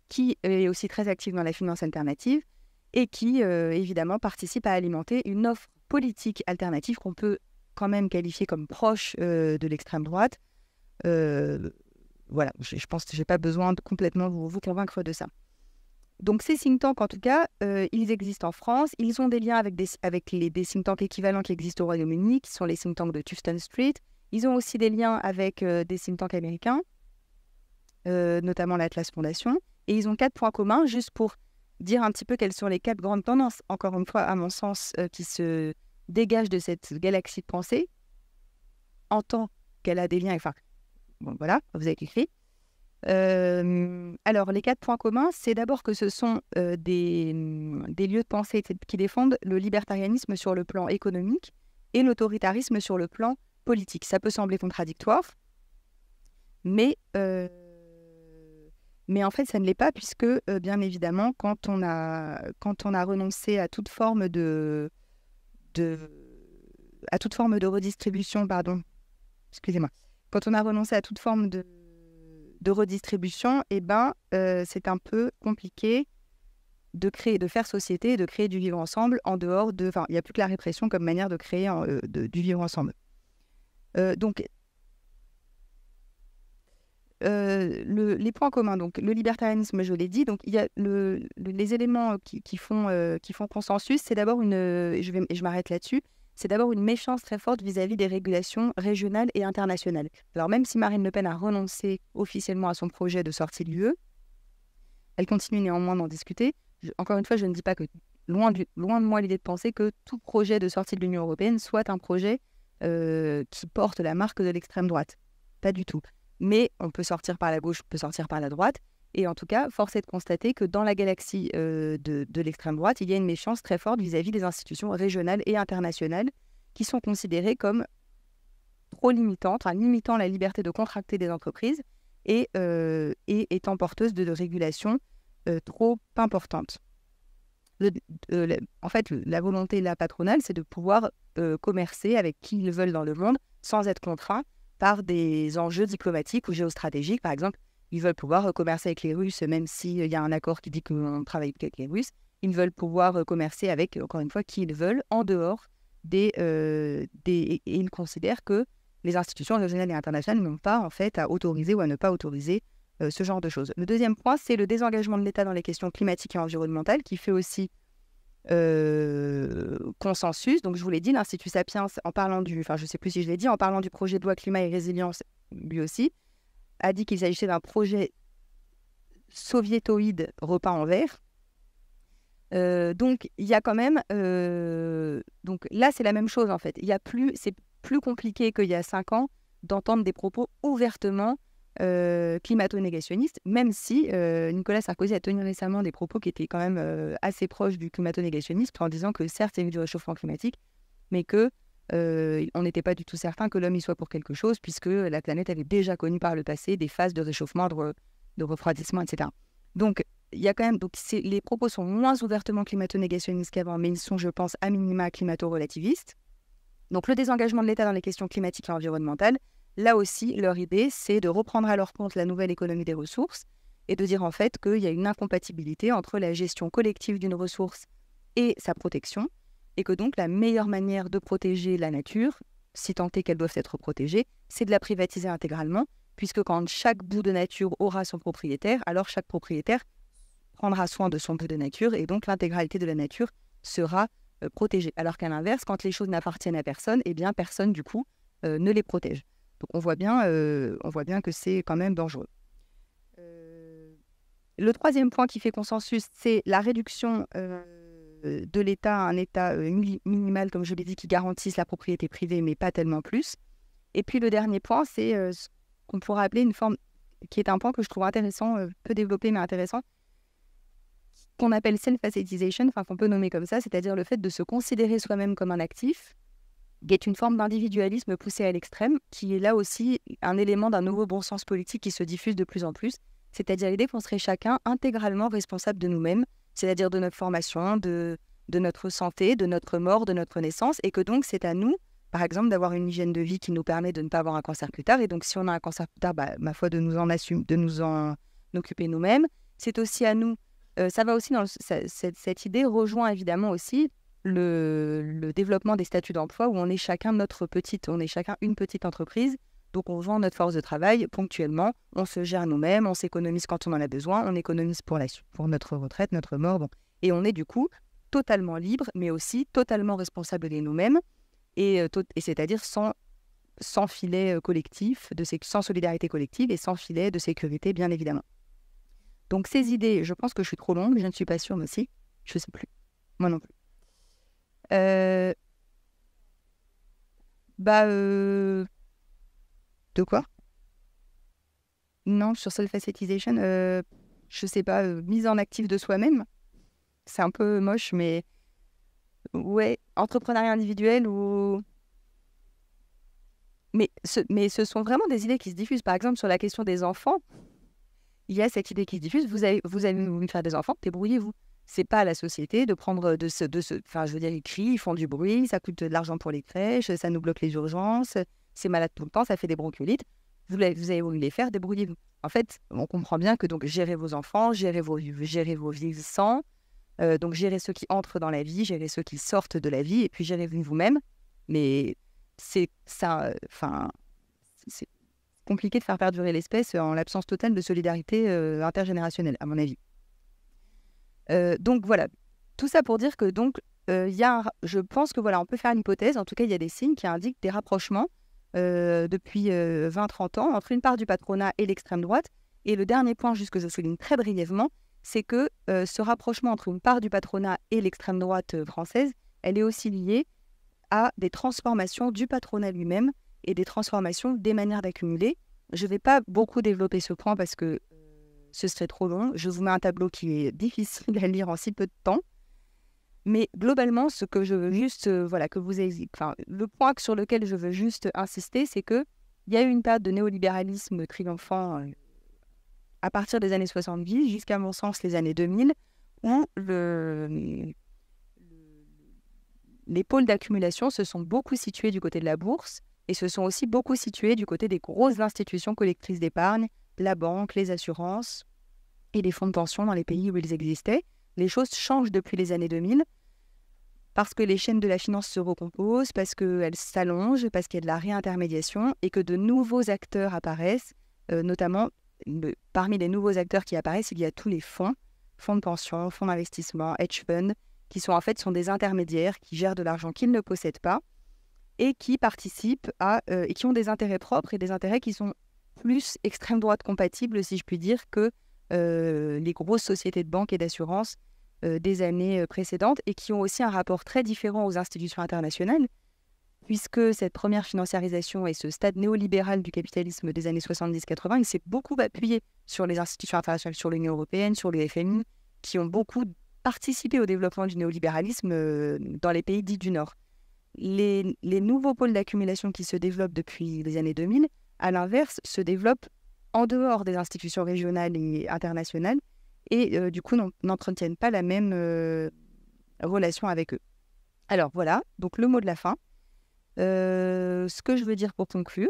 qui est aussi très actif dans la finance alternative et qui, évidemment, participe à alimenter une offre politique alternative qu'on peut quand même qualifier comme proche de l'extrême droite voilà, je, pense que je pas besoin de complètement vous, convaincre de ça. Donc ces think tanks, en tout cas, euh, ils existent en France. Ils ont des liens avec des, avec les, think tanks équivalents qui existent au Royaume-Uni, qui sont les think tanks de Tufton Street. Ils ont aussi des liens avec euh, des think tanks américains, euh, notamment l'Atlas Foundation. Et ils ont quatre points communs, juste pour dire un petit peu quelles sont les quatre grandes tendances, encore une fois, à mon sens, qui se dégagent de cette galaxie de pensée, en tant qu'elle a des liens, Bon, voilà, vous avez écrit. Euh, alors, les quatre points communs, c'est d'abord que ce sont euh, mm, des, lieux de pensée qui défendent le libertarianisme sur le plan économique et l'autoritarisme sur le plan politique. Ça peut sembler contradictoire, mais, euh, mais en fait, ça ne l'est pas, puisque, bien évidemment, quand on, a, quand on a renoncé à toute forme de, de, à toute forme de redistribution, pardon, excusez-moi, quand on a renoncé à toute forme de, redistribution, eh ben, euh, c'est un peu compliqué de créer, de faire société, de créer du vivre ensemble en dehors de. Enfin, il n'y a plus que la répression comme manière de créer hein, euh, du vivre ensemble. Euh, donc, les points communs, donc le libertarianisme, je l'ai dit, donc il y a le, les éléments qui, font, qui font consensus, c'est d'abord une, je, vais, je m'arrête là-dessus, c'est d'abord une méchance très forte vis-à-vis des régulations régionales et internationales. Alors même si Marine Le Pen a renoncé officiellement à son projet de sortie de l'UE, elle continue néanmoins d'en discuter. encore une fois, je ne dis pas que loin, loin de moi l'idée de penser que tout projet de sortie de l'Union européenne soit un projet euh, qui porte la marque de l'extrême droite. Pas du tout. Mais on peut sortir par la gauche, on peut sortir par la droite. Et en tout cas, force est de constater que dans la galaxie euh, de, l'extrême droite, il y a une méchance très forte vis-à-vis des institutions régionales et internationales qui sont considérées comme trop limitantes, limitant la liberté de contracter des entreprises et, euh, étant porteuses de, régulations euh, trop importantes. en fait, la volonté de la patronale, c'est de pouvoir commercer avec qui ils veulent dans le monde sans être contraints par des enjeux diplomatiques ou géostratégiques, par exemple ils veulent pouvoir euh, commercer avec les Russes, même s'il euh, y a un accord qui dit qu'on travaille avec les Russes. Ils veulent pouvoir euh, commercer avec, encore une fois, qui ils veulent, en dehors des... des et ils considèrent que les institutions régionales et internationales n'ont pas, en fait, à autoriser ou à ne pas autoriser ce genre de choses. Le deuxième point, c'est le désengagement de l'État dans les questions climatiques et environnementales, qui fait aussi consensus. Donc, je vous l'ai dit, l'Institut Sapiens, en parlant du, enfin, je sais plus si je l'ai dit, en parlant du projet de loi climat et résilience, lui aussi, a dit qu'il s'agissait d'un projet soviétoïde repas en verre. Euh, donc il y a quand même euh, donc là c'est la même chose en fait. Il y a plus c'est plus compliqué qu'il y a cinq ans d'entendre des propos ouvertement euh, climato-négationnistes, même si Nicolas Sarkozy a tenu récemment des propos qui étaient quand même assez proches du climato-négationnisme en disant que certes il y a du réchauffement climatique, mais que euh, on n'était pas du tout certain que l'homme y soit pour quelque chose, puisque la planète avait déjà connu par le passé des phases de réchauffement, de, refroidissement, etc. Donc, quand donc les propos sont moins ouvertement climato-négationnistes qu'avant, mais ils sont, je pense, à minima climato-relativistes. Donc, le désengagement de l'État dans les questions climatiques et environnementales, là aussi, leur idée, c'est de reprendre à leur compte la nouvelle économie des ressources et de dire en fait qu'il y a une incompatibilité entre la gestion collective d'une ressource et sa protection, et que donc la meilleure manière de protéger la nature, si tant est qu'elle doit être protégée, c'est de la privatiser intégralement, puisque quand chaque bout de nature aura son propriétaire, alors chaque propriétaire prendra soin de son bout de nature et donc l'intégralité de la nature sera euh, protégée. Alors qu'à l'inverse, quand les choses n'appartiennent à personne, eh bien personne du coup euh, ne les protège. Donc on voit bien, euh, on voit bien que c'est quand même dangereux. Le troisième point qui fait consensus, c'est la réduction euh, de l'État à un État euh, minimal, comme je l'ai dit, qui garantisse la propriété privée, mais pas tellement plus. Et puis le dernier point, c'est euh, ce qu'on pourrait appeler une forme, qui est un point que je trouve intéressant, peu développé, mais intéressant, qu'on appelle self-assetization, enfin qu'on peut nommer comme ça, c'est-à-dire le fait de se considérer soi-même comme un actif, qui est une forme d'individualisme poussé à l'extrême, qui est là aussi un élément d'un nouveau bon sens politique qui se diffuse de plus en plus, c'est-à-dire l'idée qu'on serait chacun intégralement responsable de nous-mêmes c'est-à-dire de notre formation, de, notre santé, de notre mort, de notre naissance, et que donc c'est à nous, par exemple, d'avoir une hygiène de vie qui nous permet de ne pas avoir un cancer plus tard. Et donc si on a un cancer plus tard, bah, ma foi, de nous en, de nous en occuper nous-mêmes. C'est aussi à nous, euh, ça va aussi dans cette, idée rejoint évidemment aussi le développement des statuts d'emploi où on est chacun notre petite, on est chacun une petite entreprise donc on vend notre force de travail ponctuellement, on se gère nous-mêmes, on s'économise quand on en a besoin, on économise pour, notre retraite, notre mort. Et on est du coup totalement libre, mais aussi totalement responsable de nous-mêmes, et, euh, c'est-à-dire sans, filet euh, collectif, sans solidarité collective et sans filet de sécurité, bien évidemment. Donc ces idées, je pense que je suis trop longue, je ne suis pas sûre, moi aussi, je ne sais plus. Moi non plus. Euh, bah... De quoi Non, sur self-assetization, euh, je sais pas, euh, mise en actif de soi-même. C'est un peu moche, mais ouais, entrepreneuriat individuel ou. Mais ce, mais ce sont vraiment des idées qui se diffusent. Par exemple, sur la question des enfants, il y a cette idée qui se diffuse vous allez, vous allez faire des enfants, débrouillez-vous c'est pas à la société de prendre de ce, de ce, enfin je veux dire ils crient, ils font du bruit, ça coûte de l'argent pour les crèches, ça nous bloque les urgences, c'est malade tout le temps, ça fait des bronchiolites. Vous, avez, vous voulu les faire, débrouillez-vous. En fait, on comprend bien que donc gérer vos enfants, gérer vos, gérer vos vieillissants, euh, donc gérer ceux qui entrent dans la vie, gérer ceux qui sortent de la vie, et puis gérer vous-même. Mais c'est ça, enfin, c'est compliqué de faire perdurer l'espèce en l'absence totale de solidarité euh, intergénérationnelle, à mon avis. Euh, donc voilà, tout ça pour dire que donc il y a, je pense que voilà, on peut faire une hypothèse. En tout cas, il y a des signes qui indiquent des rapprochements euh, depuis 20-30 euh, ans entre une part du patronat et l'extrême droite. Et le dernier point, juste que je souligne très brièvement, c'est que euh, ce rapprochement entre une part du patronat et l'extrême droite française, elle est aussi liée à des transformations du patronat lui-même et des transformations des manières d'accumuler. Je ne vais pas beaucoup développer ce point parce que ce serait trop long. Je vous mets un tableau qui est difficile à lire en si peu de temps. Mais globalement, ce que je veux juste, euh, voilà, que vous le point sur lequel je veux juste insister, c'est que il y a eu une période de néolibéralisme triomphant euh, à partir des années 70 jusqu'à mon sens les années 2000, où le, les pôles d'accumulation se sont beaucoup situés du côté de la bourse et se sont aussi beaucoup situés du côté des grosses institutions collectrices d'épargne, la banque, les assurances et les fonds de pension dans les pays où ils existaient. Les choses changent depuis les années 2000 parce que les chaînes de la finance se recomposent, parce qu'elles s'allongent, parce qu'il y a de la réintermédiation et que de nouveaux acteurs apparaissent, euh, notamment parmi les nouveaux acteurs qui apparaissent, il y a tous les fonds, fonds de pension, fonds d'investissement, hedge funds, qui sont en fait sont des intermédiaires qui gèrent de l'argent qu'ils ne possèdent pas et qui participent à euh, et qui ont des intérêts propres et des intérêts qui sont plus extrême droite compatibles, si je puis dire, que euh, les grosses sociétés de banque et d'assurance euh, des années euh, précédentes et qui ont aussi un rapport très différent aux institutions internationales, puisque cette première financiarisation et ce stade néolibéral du capitalisme des années 70-80, il s'est beaucoup appuyé sur les institutions internationales, sur l'Union européenne, sur le FMI, qui ont beaucoup participé au développement du néolibéralisme euh, dans les pays dits du Nord. Les, nouveaux pôles d'accumulation qui se développent depuis les années 2000, à l'inverse, se développent en dehors des institutions régionales et internationales et euh, du coup n'entretiennent pas la même euh, relation avec eux. Alors voilà, donc le mot de la fin. Euh, ce que je veux dire pour conclure,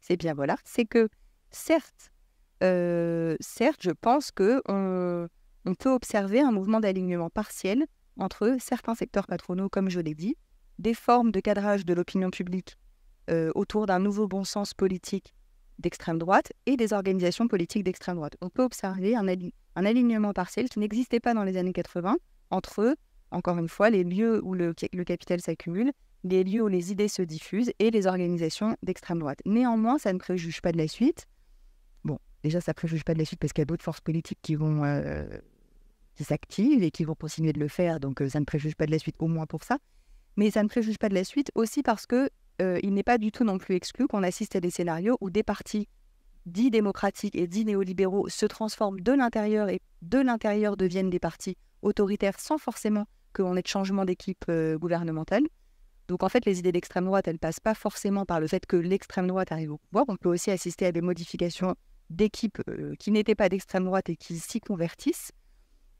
c'est bien voilà, c'est que certes, certes, je pense que on, peut observer un mouvement d'alignement partiel entre certains secteurs patronaux, comme je l'ai dit, des formes de cadrage de l'opinion publique autour d'un nouveau bon sens politique d'extrême droite et des organisations politiques d'extrême droite. On peut observer un, un alignement partiel qui n'existait pas dans les années 80 entre, encore une fois, les lieux où le, capital s'accumule, les lieux où les idées se diffusent et les organisations d'extrême droite. Néanmoins, ça ne préjuge pas de la suite. Bon, déjà, ça ne préjuge pas de la suite parce qu'il y a d'autres forces politiques qui vont... Euh, s'activer et qui vont continuer de le faire, donc euh, ça ne préjuge pas de la suite, au moins pour ça. Mais ça ne préjuge pas de la suite aussi parce que euh, il n'est pas du tout non plus exclu qu'on assiste à des scénarios où des partis dits démocratiques et dits néolibéraux se transforment de l'intérieur et de l'intérieur deviennent des partis autoritaires sans forcément qu'on ait de changement d'équipe euh, gouvernementale. Donc en fait, les idées d'extrême droite, elles passent pas forcément par le fait que l'extrême droite arrive au pouvoir. On peut aussi assister à des modifications d'équipes euh, qui n'étaient pas d'extrême droite et qui s'y convertissent,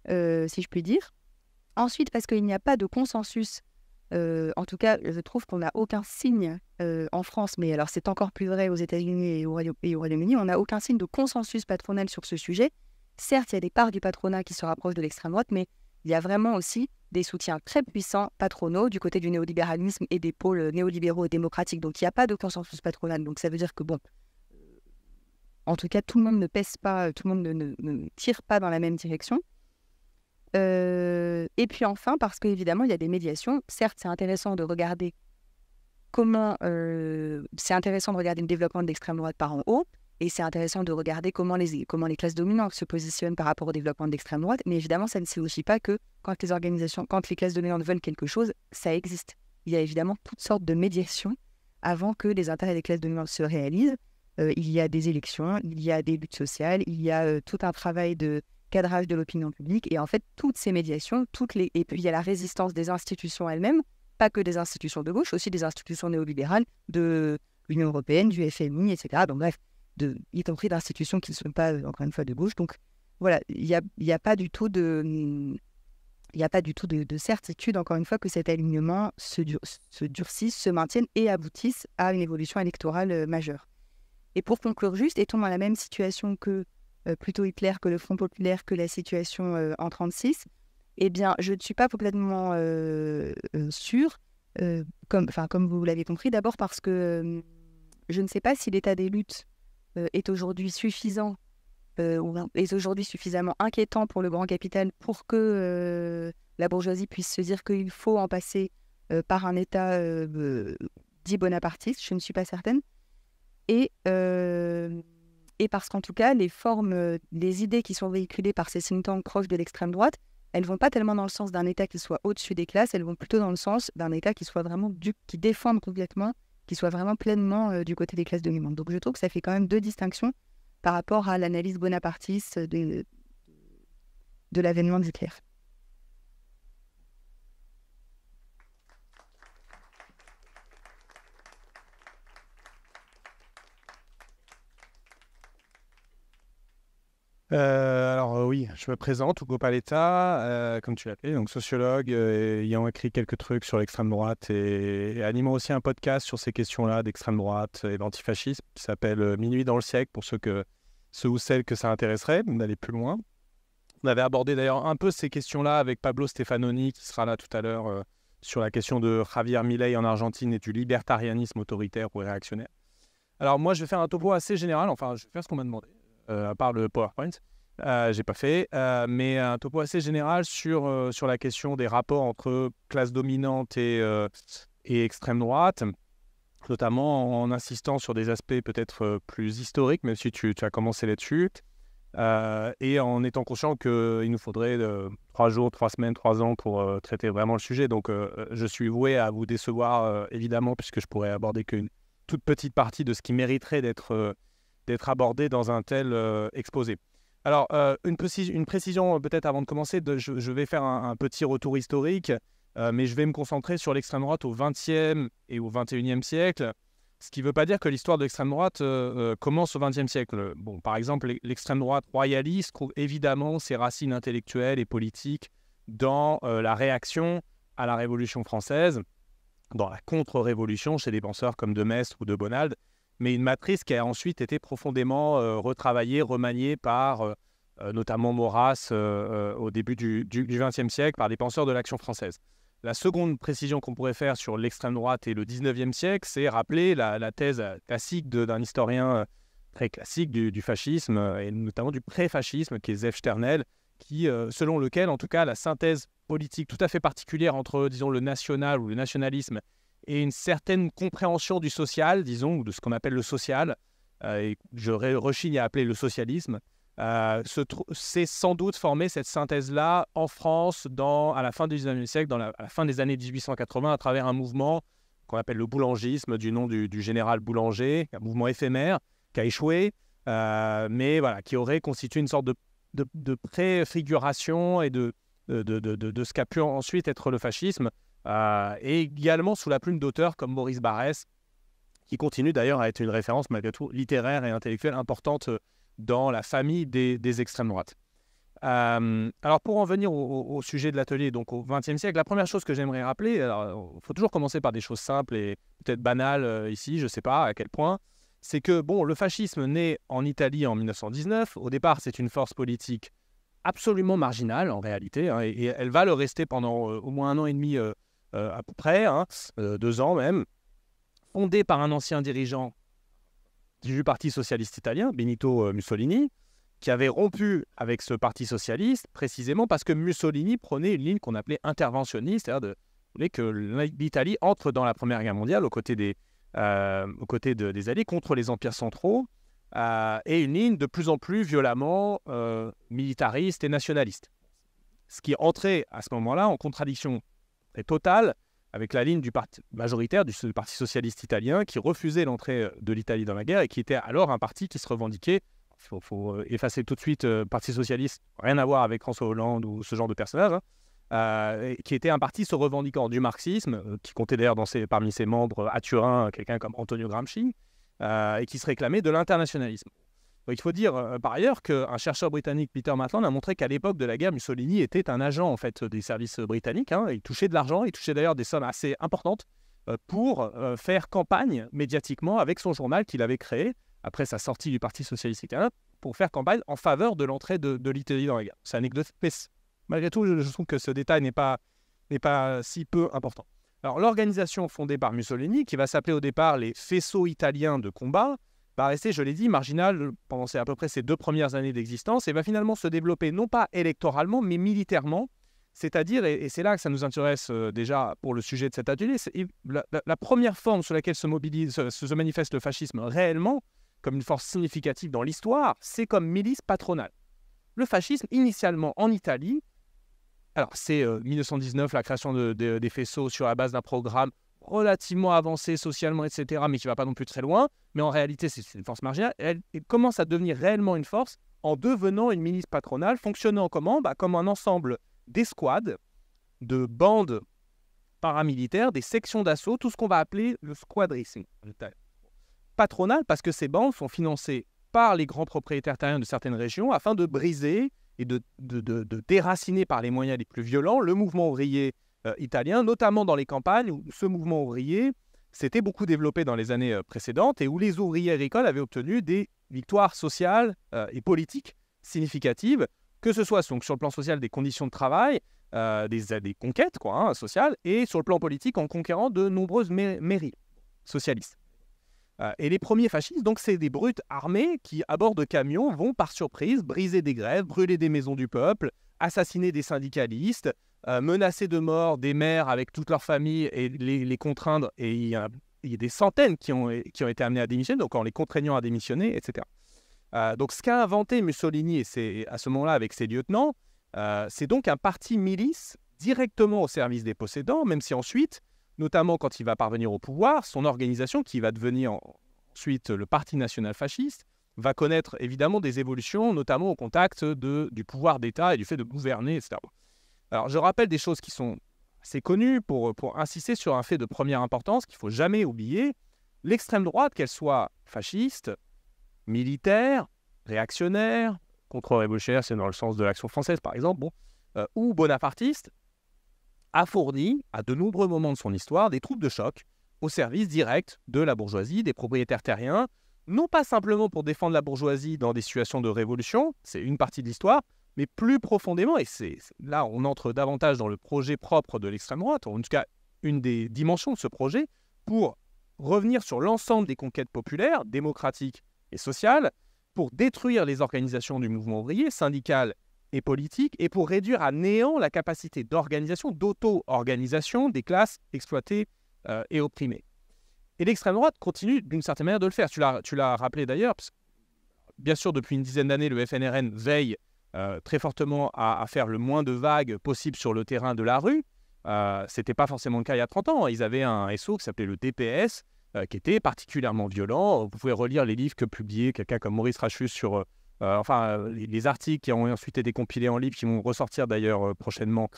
euh, si je puis dire. Ensuite, parce qu'il n'y a pas de consensus en tout cas, je trouve qu'on n'a aucun signe en France, mais alors c'est encore plus vrai aux États-Unis et au, Royaume-Uni, on n'a aucun signe de consensus patronal sur ce sujet. Certes, il y a des parts du patronat qui se rapprochent de l'extrême droite, mais il y a vraiment aussi des soutiens très puissants patronaux du côté du néolibéralisme et des pôles néolibéraux et démocratiques. Donc il n'y a pas de consensus patronal. Donc ça veut dire que, bon, en tout cas, tout le monde ne pèse pas, tout le monde ne tire pas dans la même direction et puis enfin, parce qu'évidemment, il y a des médiations. Certes, c'est intéressant de regarder comment. c'est intéressant de regarder le développement de l'extrême droite par en haut. Et c'est intéressant de regarder comment les, comment les classes dominantes se positionnent par rapport au développement de l'extrême droite. Mais évidemment, ça ne signifie pas que quand les organisations, quand les classes dominantes veulent quelque chose, ça existe. Il y a évidemment toutes sortes de médiations avant que les intérêts des classes dominantes se réalisent. il y a des élections, il y a des luttes sociales, il y a tout un travail de cadrage de l'opinion publique. Et en fait, toutes ces médiations, toutes les... et puis il y a la résistance des institutions elles-mêmes, pas que des institutions de gauche, aussi des institutions néolibérales, de l'Union européenne, du FMI, etc. Donc bref, de, y compris d'institutions qui ne sont pas, euh, encore une fois, de gauche. Donc voilà, il n'y a, y a, pas du tout de... Il n'y a pas du tout de, certitude, encore une fois, que cet alignement se, se durcisse, se maintienne et aboutisse à une évolution électorale euh, majeure. Et pour conclure juste, est-on dans la même situation que euh, plutôt Hitler que le Front populaire que la situation euh, en 1936, eh bien, je ne suis pas complètement euh, sûre, comme, comme vous l'avez compris, d'abord parce que je ne sais pas si l'état des luttes est aujourd'hui suffisant ou est aujourd'hui suffisamment inquiétant pour le grand capital pour que la bourgeoisie puisse se dire qu'il faut en passer par un État dit bonapartiste, je ne suis pas certaine. Et et parce qu'en tout cas, les formes, euh, les idées qui sont véhiculées par ces think tanks proches de l'extrême droite, elles vont pas tellement dans le sens d'un État qui soit au-dessus des classes, elles vont plutôt dans le sens d'un État qui soit vraiment du, qui défend complètement, qui soit vraiment pleinement euh, du côté des classes dominantes. Donc je trouve que ça fait quand même deux distinctions par rapport à l'analyse bonapartiste euh, de, de l'avènement d'Hitler. Euh, alors euh, oui, je me présente, Hugo Paletta, euh, comme tu l'appelles, donc sociologue, euh, ayant écrit quelques trucs sur l'extrême droite et, animant aussi un podcast sur ces questions-là d'extrême droite et d'antifascisme qui s'appelle Minuit dans le siècle pour ceux, que, ceux ou celles que ça intéresserait, d'aller plus loin. On avait abordé d'ailleurs un peu ces questions-là avec Pablo Stefanoni qui sera là tout à l'heure sur la question de Javier Milei en Argentine et du libertarianisme autoritaire ou réactionnaire. Alors moi je vais faire un topo assez général, enfin je vais faire ce qu'on m'a demandé. Euh, à part le PowerPoint. Euh, j'ai pas fait, euh, mais un topo assez général sur, sur la question des rapports entre classe dominante et, et extrême droite, notamment en, insistant sur des aspects peut-être plus historiques, même si tu, tu as commencé là-dessus, et en étant conscient qu'il nous faudrait trois jours, trois semaines, trois ans pour traiter vraiment le sujet. Donc je suis voué à vous décevoir, évidemment, puisque je pourrais aborder qu'une toute petite partie de ce qui mériterait d'être d'être abordé dans un tel euh, exposé. Alors, euh, une, précision, euh, peut-être avant de commencer, je, vais faire un, petit retour historique, mais je vais me concentrer sur l'extrême droite au XXe et au XXIe siècle. Ce qui ne veut pas dire que l'histoire de l'extrême droite commence au XXe siècle. Bon, par exemple, l'extrême droite royaliste trouve évidemment ses racines intellectuelles et politiques dans la réaction à la Révolution française, dans la contre-révolution chez des penseurs comme de Maistre ou de Bonald, mais une matrice qui a ensuite été profondément euh, retravaillée, remaniée par euh, euh, notamment Maurras au début du XXe siècle, par des penseurs de l'action française. La seconde précision qu'on pourrait faire sur l'extrême droite et le XIXe siècle, c'est rappeler la, thèse classique d'un historien très classique du, fascisme, et notamment du pré-fascisme, qui est Zef Sternel, qui, selon lequel, en tout cas, la synthèse politique tout à fait particulière entre, disons, le national ou le nationalisme et une certaine compréhension du social, disons, ou de ce qu'on appelle le social, euh, et je rechigne à appeler le socialisme, euh, c'est sans doute formé cette synthèse-là en France dans, à la fin du 19e siècle, dans la, à la fin des années 1880, à travers un mouvement qu'on appelle le boulangisme, du nom du, général Boulanger, un mouvement éphémère qui a échoué, euh, mais voilà, qui aurait constitué une sorte de, préfiguration et de, de, de, ce qu'a pu ensuite être le fascisme. Euh, et également sous la plume d'auteurs comme Maurice Barrès, qui continue d'ailleurs à être une référence malgré tout littéraire et intellectuelle importante euh, dans la famille des, extrêmes droites. Euh, alors pour en venir au, sujet de l'atelier, donc au XXe siècle, la première chose que j'aimerais rappeler, il faut toujours commencer par des choses simples et peut-être banales ici, je ne sais pas à quel point, c'est que bon, le fascisme naît en Italie en 1919. Au départ, c'est une force politique absolument marginale en réalité, hein, et, elle va le rester pendant au moins un an et demi euh, à peu près, hein, euh, deux ans même, fondé par un ancien dirigeant du Parti socialiste italien, Benito euh, Mussolini, qui avait rompu avec ce Parti socialiste précisément parce que Mussolini prenait une ligne qu'on appelait interventionniste, c'est-à-dire de que l'Italie entre dans la Première Guerre mondiale aux côtés des, des Alliés contre les empires centraux, et une ligne de plus en plus violemment militariste et nationaliste. Ce qui entrait à ce moment-là en contradiction et totale avec la ligne du parti majoritaire du, Parti socialiste italien qui refusait l'entrée euh, de l'Italie dans la guerre et qui était alors un parti qui se revendiquait. Il faut, euh, effacer tout de suite euh, Parti socialiste, rien à voir avec François Hollande ou ce genre de personnage, hein, qui était un parti se revendiquant du marxisme, qui comptait d'ailleurs parmi ses membres à Turin quelqu'un comme Antonio Gramsci, et qui se réclamait de l'internationalisme. Il faut dire euh, par ailleurs qu'un chercheur britannique, Peter Maitland, a montré qu'à l'époque de la guerre, Mussolini était un agent en fait des services euh, britanniques. Hein. Il touchait de l'argent, il touchait d'ailleurs des sommes assez importantes euh, pour faire campagne médiatiquement avec son journal qu'il avait créé après sa sortie du Parti socialiste italien pour faire campagne en faveur de l'entrée de, l'Italie dans la guerre. C'est anecdote, mais malgré tout, je, je, trouve que ce détail n'est pas, n'est pas si peu important. Alors, l'organisation fondée par Mussolini, qui va s'appeler au départ les Faisceaux italiens de combat, va rester, je l'ai dit, marginal pendant à peu près ses deux premières années d'existence et va finalement se développer non pas électoralement, mais militairement. C'est-à-dire, et, c'est là que ça nous intéresse euh, déjà pour le sujet de cet atelier, la, première forme sur laquelle se, mobilise, se, manifeste le fascisme réellement, comme une force significative dans l'histoire, c'est comme milice patronale. Le fascisme, initialement en Italie, alors c'est 1919, euh, la création des faisceaux sur la base d'un programme relativement avancée socialement, etc., mais qui ne va pas non plus très loin, mais en réalité, c'est une force marginale, elle, commence à devenir réellement une force en devenant une milice patronale, fonctionnant comment bah, Comme un ensemble d'escouades, de bandes paramilitaires, des sections d'assaut, tout ce qu'on va appeler le squadrisme Patronale, parce que ces bandes sont financées par les grands propriétaires terriens de certaines régions afin de briser et de, de, de déraciner par les moyens les plus violents le mouvement ouvrier euh, notamment dans les campagnes où ce mouvement ouvrier s'était beaucoup développé dans les années euh, précédentes et où les ouvriers agricoles avaient obtenu des victoires sociales euh, et politiques significatives, que ce soit sur le plan social des conditions de travail, des, conquêtes hein, sociales, et sur le plan politique en conquérant de nombreuses mairies, socialistes. et les premiers fascistes, donc c'est des brutes armées qui, à bord de camions, vont par surprise briser des grèves, brûler des maisons du peuple, assassiner des syndicalistes, euh, menacés menacer de mort des mères avec toute leur famille et les, contraindre. Et il y, a, des centaines qui ont, été amenés à démissionner, donc en les contraignant à démissionner, etc. Euh, donc ce qu'a inventé Mussolini et c'est à ce moment-là avec ses lieutenants, euh, c'est donc un parti milice directement au service des possédants, même si ensuite, notamment quand il va parvenir au pouvoir, son organisation, qui va devenir ensuite le Parti national fasciste, va connaître évidemment des évolutions, notamment au contact du pouvoir d'État et du fait de gouverner, etc. Alors, je rappelle des choses qui sont assez connues pour, insister sur un fait de première importance qu'il faut jamais oublier. L'extrême droite, qu'elle soit fasciste, militaire, réactionnaire, contre-révolutionnaire, c'est dans le sens de l'action française par exemple, euh, ou bonapartiste, a fourni à de nombreux moments de son histoire des troupes de choc au service direct de la bourgeoisie, des propriétaires terriens, non pas simplement pour défendre la bourgeoisie dans des situations de révolution, c'est une partie de l'histoire, mais plus profondément, et c'est là on entre davantage dans le projet propre de l'extrême droite, en tout cas une des dimensions de ce projet, pour revenir sur l'ensemble des conquêtes populaires, démocratiques et sociales, pour détruire les organisations du mouvement ouvrier, syndical et politique, et pour réduire à néant la capacité d'organisation, d'auto-organisation des classes exploitées euh, et opprimées. Et l'extrême droite continue d'une certaine manière de le faire. Tu l'as rappelé d'ailleurs, bien sûr, depuis une dizaine d'années, le FNRN veille euh, très fortement à, faire le moins de vagues possible sur le terrain de la rue. Euh, Ce pas forcément le cas il y a 30 ans. Ils avaient un SO qui s'appelait le DPS, euh, qui était particulièrement violent. Vous pouvez relire les livres que publiait quelqu'un comme Maurice Rachus sur... Euh, enfin, les, articles qui ont ensuite été compilés en livres, qui vont ressortir d'ailleurs prochainement,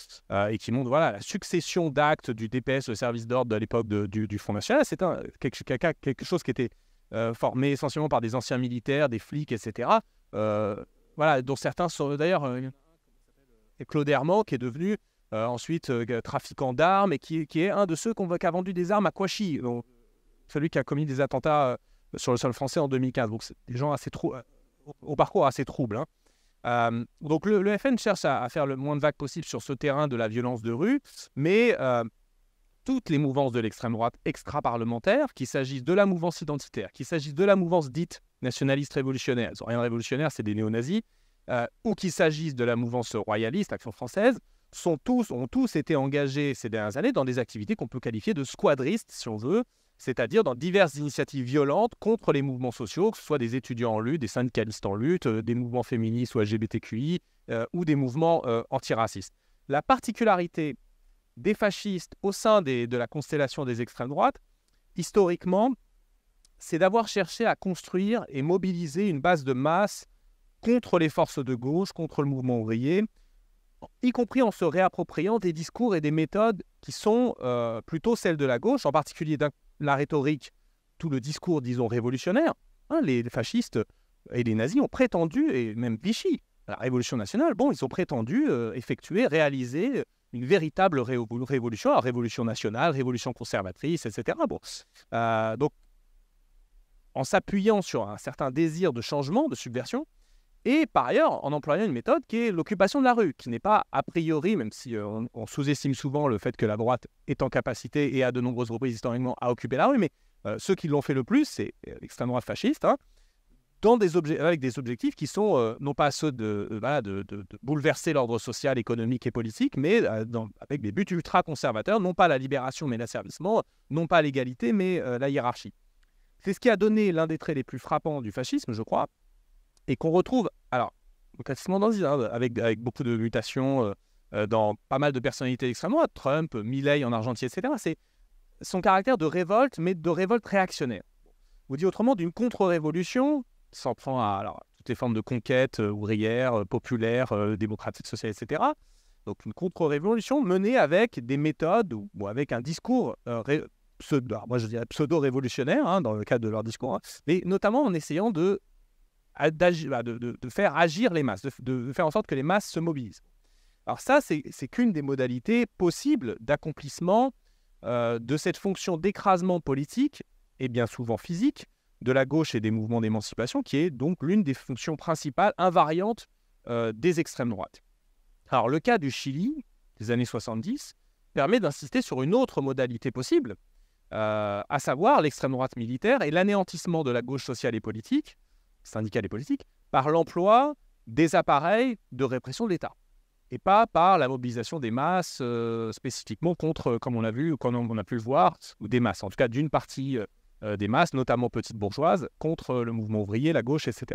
et qui montrent voilà, la succession d'actes du DPS, le service d'ordre de l'époque du, Front National. C'est quelque, chose qui était formé essentiellement par des anciens militaires, des flics, etc voilà, dont certains sont d'ailleurs. Euh, et Claude Hermand qui est devenu euh, ensuite euh, trafiquant d'armes et qui, est un de ceux qu'on qui a vendu des armes à Kouachi, donc, celui qui a commis des attentats sur le sol français en 2015. Donc, des gens assez au parcours assez trouble. Hein. donc le, FN cherche à, faire le moins de vagues possible sur ce terrain de la violence de rue, mais toutes les mouvances de l'extrême droite extra-parlementaire, qu'il s'agisse de la mouvance identitaire, qu'il s'agisse de la mouvance dite nationalistes révolutionnaires, ils n'ont rien de révolutionnaire, c'est des néo-nazis, euh, ou qu'il s'agisse de la mouvance royaliste, Action française, sont tous, ont tous été engagés ces dernières années dans des activités qu'on peut qualifier de squadristes, si on veut, c'est-à-dire dans diverses initiatives violentes contre les mouvements sociaux, que ce soit des étudiants en lutte, des syndicalistes en lutte, euh, des mouvements féministes ou LGBTQI, euh, ou des mouvements antiracistes. La particularité des fascistes au sein de la constellation des extrêmes droites, historiquement, c'est d'avoir cherché à construire et mobiliser une base de masse contre les forces de gauche, contre le mouvement ouvrier, y compris en se réappropriant des discours et des méthodes qui sont euh, plutôt celles de la gauche, en particulier dans la rhétorique, tout le discours, disons, révolutionnaire. Hein, les fascistes et les nazis ont prétendu, et même Vichy, la Révolution nationale, bon, ils ont prétendu euh, effectuer, réaliser une véritable révolution, alors révolution nationale, révolution conservatrice, etc. Bon. Euh, donc en s'appuyant sur un certain désir de changement, de subversion, et par ailleurs en employant une méthode qui est l'occupation de la rue, qui n'est pas a priori, même si euh, on, sous-estime souvent le fait que la droite est en capacité et a de nombreuses reprises historiquement à occuper la rue, mais euh, ceux qui l'ont fait le plus, c'est l'extrême euh, droite fasciste, hein, avec des objectifs qui sont non pas ceux de, bouleverser l'ordre social, économique et politique, mais avec des buts ultra-conservateurs, non pas la libération mais l'asservissement, non pas l'égalité mais la hiérarchie. C'est ce qui a donné l'un des traits les plus frappants du fascisme, je crois, et qu'on retrouve, alors, classement dans hein, avec, avec beaucoup de mutations euh, euh, dans pas mal de personnalités d'extrême droite, Trump, Milley en Argentine, etc. C'est son caractère de révolte, mais de révolte réactionnaire. On dit autrement d'une contre-révolution, s'en prend à toutes les formes de conquête euh, ouvrières, ouvrière, démocratiques, populaire, démocratique, sociale, etc. Donc une contre-révolution menée avec des méthodes ou, avec un discours pseudo, moi je dirais pseudo-révolutionnaires hein, dans le cadre de leur discours, hein, mais notamment en essayant de, bah, faire agir les masses, de, faire en sorte que les masses se mobilisent. Alors ça, c'est qu'une des modalités possibles d'accomplissement euh, de cette fonction d'écrasement politique, et bien souvent physique, de la gauche et des mouvements d'émancipation, qui est donc l'une des fonctions principales, invariantes euh, des extrêmes droites. Alors le cas du Chili des années 70 permet d'insister sur une autre modalité possible, euh, à savoir l'extrême droite militaire et l'anéantissement de la gauche sociale et politique, syndicale et politique, par l'emploi des appareils de répression de l'État et pas par la mobilisation des masses euh, spécifiquement contre, euh, comme on a vu, comme on a pu le voir, ou des masses, en tout cas d'une partie des masses, notamment petites bourgeoises, contre le mouvement ouvrier, la gauche, etc.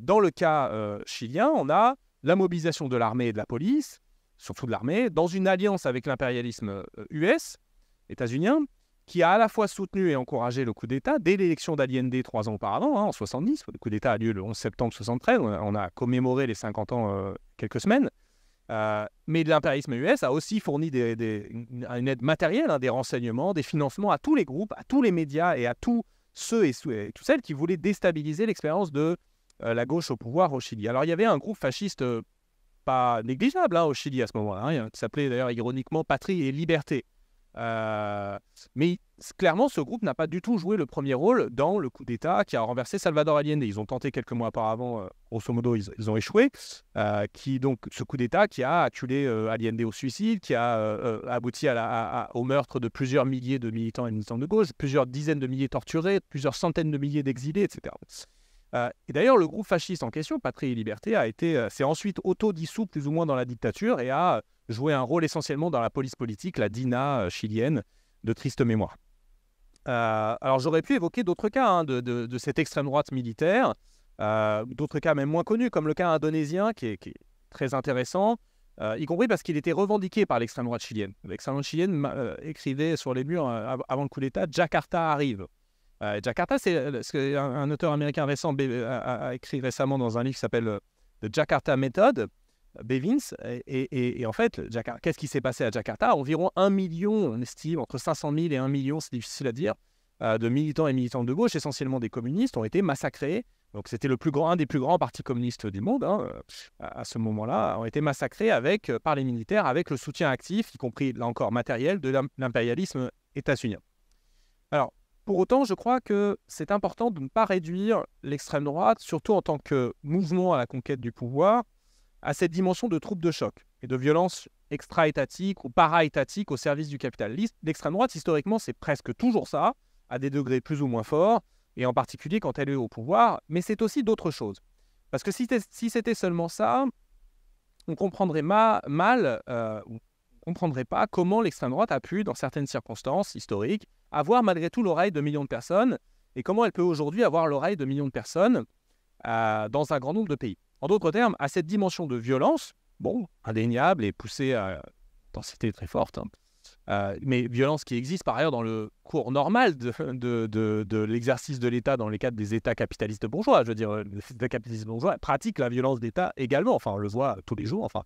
dans le cas chilien, on a la mobilisation de l'armée et de la police, surtout de l'armée, dans une alliance avec l'impérialisme US, états-unien, qui a à la fois soutenu et encouragé le coup d'État dès l'élection d'Aliendé trois ans auparavant, hein, en 70. Le coup d'État a lieu le 11 septembre 73. On a, commémoré les 50 ans euh, quelques semaines. Euh, mais l'impérialisme US a aussi fourni une, aide matérielle, hein, des renseignements, des financements à tous les groupes, à tous les médias et à tous ceux et, toutes celles qui voulaient déstabiliser l'expérience de euh, la gauche au pouvoir au Chili. Alors il y avait un groupe fasciste pas négligeable hein, au Chili à ce moment-là, qui s'appelait d'ailleurs ironiquement Patrie et Liberté, euh, mais clairement, ce groupe n'a pas du tout joué le premier rôle dans le coup d'État qui a renversé Salvador Allende. Ils ont tenté quelques mois auparavant, euh, grosso modo, ils, ont échoué. Euh, qui donc ce coup d'État qui a acculé Allende au suicide, qui a abouti à au meurtre de plusieurs milliers de militants et militants de gauche, plusieurs dizaines de milliers torturés, plusieurs centaines de milliers d'exilés, etc. Euh, et d'ailleurs, le groupe fasciste en question, Patrie et Liberté, a été, euh, s'est ensuite auto-dissous plus ou moins dans la dictature et a euh, joué un rôle essentiellement dans la police politique, la DINA chilienne, de triste mémoire. alors j'aurais pu évoquer d'autres cas hein, de, cette extrême droite militaire, d'autres cas même moins connus, comme le cas indonésien, qui est, très intéressant, y compris parce qu'il était revendiqué par l'extrême droite chilienne. L'extrême droite chilienne écrivait sur les murs avant le coup d'État, Jakarta arrive. Euh, Jakarta, c'est euh, ce qu'un auteur américain récent euh, a, écrit récemment dans un livre qui s'appelle The Jakarta Method, Bevins. Et, en fait, qu'est-ce qui s'est passé à Jakarta Environ un million, on estime, entre 500 000 et un million, c'est difficile à dire, de militants et militantes de gauche, essentiellement des communistes, ont été massacrés. Donc c'était le plus grand, un des plus grands partis communistes du monde hein, à, ce moment-là, ont été massacrés avec, par les militaires avec le soutien actif, y compris là encore matériel, de l'impérialisme états-unien. Alors, pour autant, je crois que c'est important de ne pas réduire l'extrême droite, surtout en tant que mouvement à la conquête du pouvoir, à cette dimension de troupe de choc et de violence extra-étatique ou para-étatique au service du capitaliste. L'extrême droite, historiquement, c'est presque toujours ça, à des degrés plus ou moins forts, et en particulier quand elle est au pouvoir, mais c'est aussi d'autres choses. Parce que si, c'était seulement ça, on comprendrait mal, euh, comprendrait pas comment l'extrême droite a pu, dans certaines circonstances historiques, avoir malgré tout l'oreille de millions de personnes et comment elle peut aujourd'hui avoir l'oreille de millions de personnes euh, dans un grand nombre de pays. En d'autres termes, à cette dimension de violence, bon, indéniable et poussée à intensité très forte, hein, euh, mais violence qui existe par ailleurs dans le cours normal de, l'exercice de, de l'État dans les cadres des États capitalistes bourgeois. Je veux dire, euh, les États capitalistes bourgeois pratiquent la violence d'État également. Enfin, on le voit tous les jours. Enfin,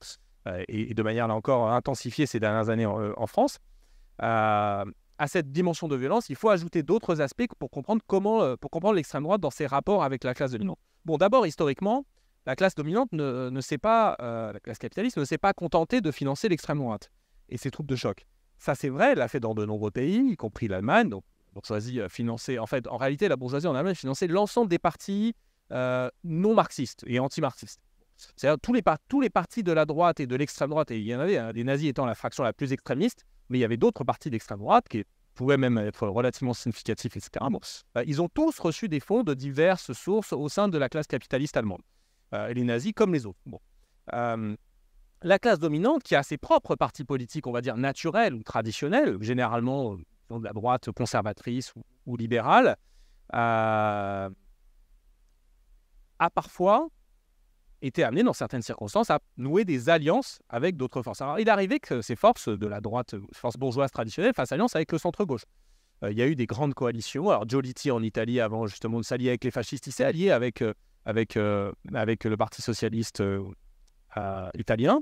euh, et, de manière là encore intensifiée ces dernières années en, euh, France. Euh, à cette dimension de violence, il faut ajouter d'autres aspects pour comprendre comment, pour comprendre l'extrême droite dans ses rapports avec la classe dominante. Bon, d'abord historiquement, la classe dominante ne, ne s'est pas, la classe capitaliste ne s'est pas contentée de financer l'extrême droite et ses troupes de choc. Ça, c'est vrai, elle l'a fait dans de nombreux pays, y compris l'Allemagne. Donc, bourgeoisie en fait, en réalité, la bourgeoisie en Allemagne finançait l'ensemble des partis non marxistes et anti-marxistes. C'est-à-dire tous les, tous les partis de la droite et de l'extrême droite, et il y en avait, hein, des nazis étant la fraction la plus extrémiste, mais il y avait d'autres partis d'extrême droite qui pouvaient même être relativement significatifs, etc. Euh, ils ont tous reçu des fonds de diverses sources au sein de la classe capitaliste allemande. Euh, les nazis comme les autres. Bon. Euh, la classe dominante, qui a ses propres partis politiques, on va dire naturels ou traditionnels, généralement de la droite conservatrice ou libérale, a parfois été amené, dans certaines circonstances, à nouer des alliances avec d'autres forces. Alors, il est arrivé que ces forces de la droite, forces bourgeoises traditionnelles, fassent alliance avec le centre-gauche. Euh, il y a eu des grandes coalitions. Alors, Giolitti en Italie, avant justement de s'allier avec les fascistes, il s'est allié avec, euh, avec, euh, avec le Parti socialiste italien.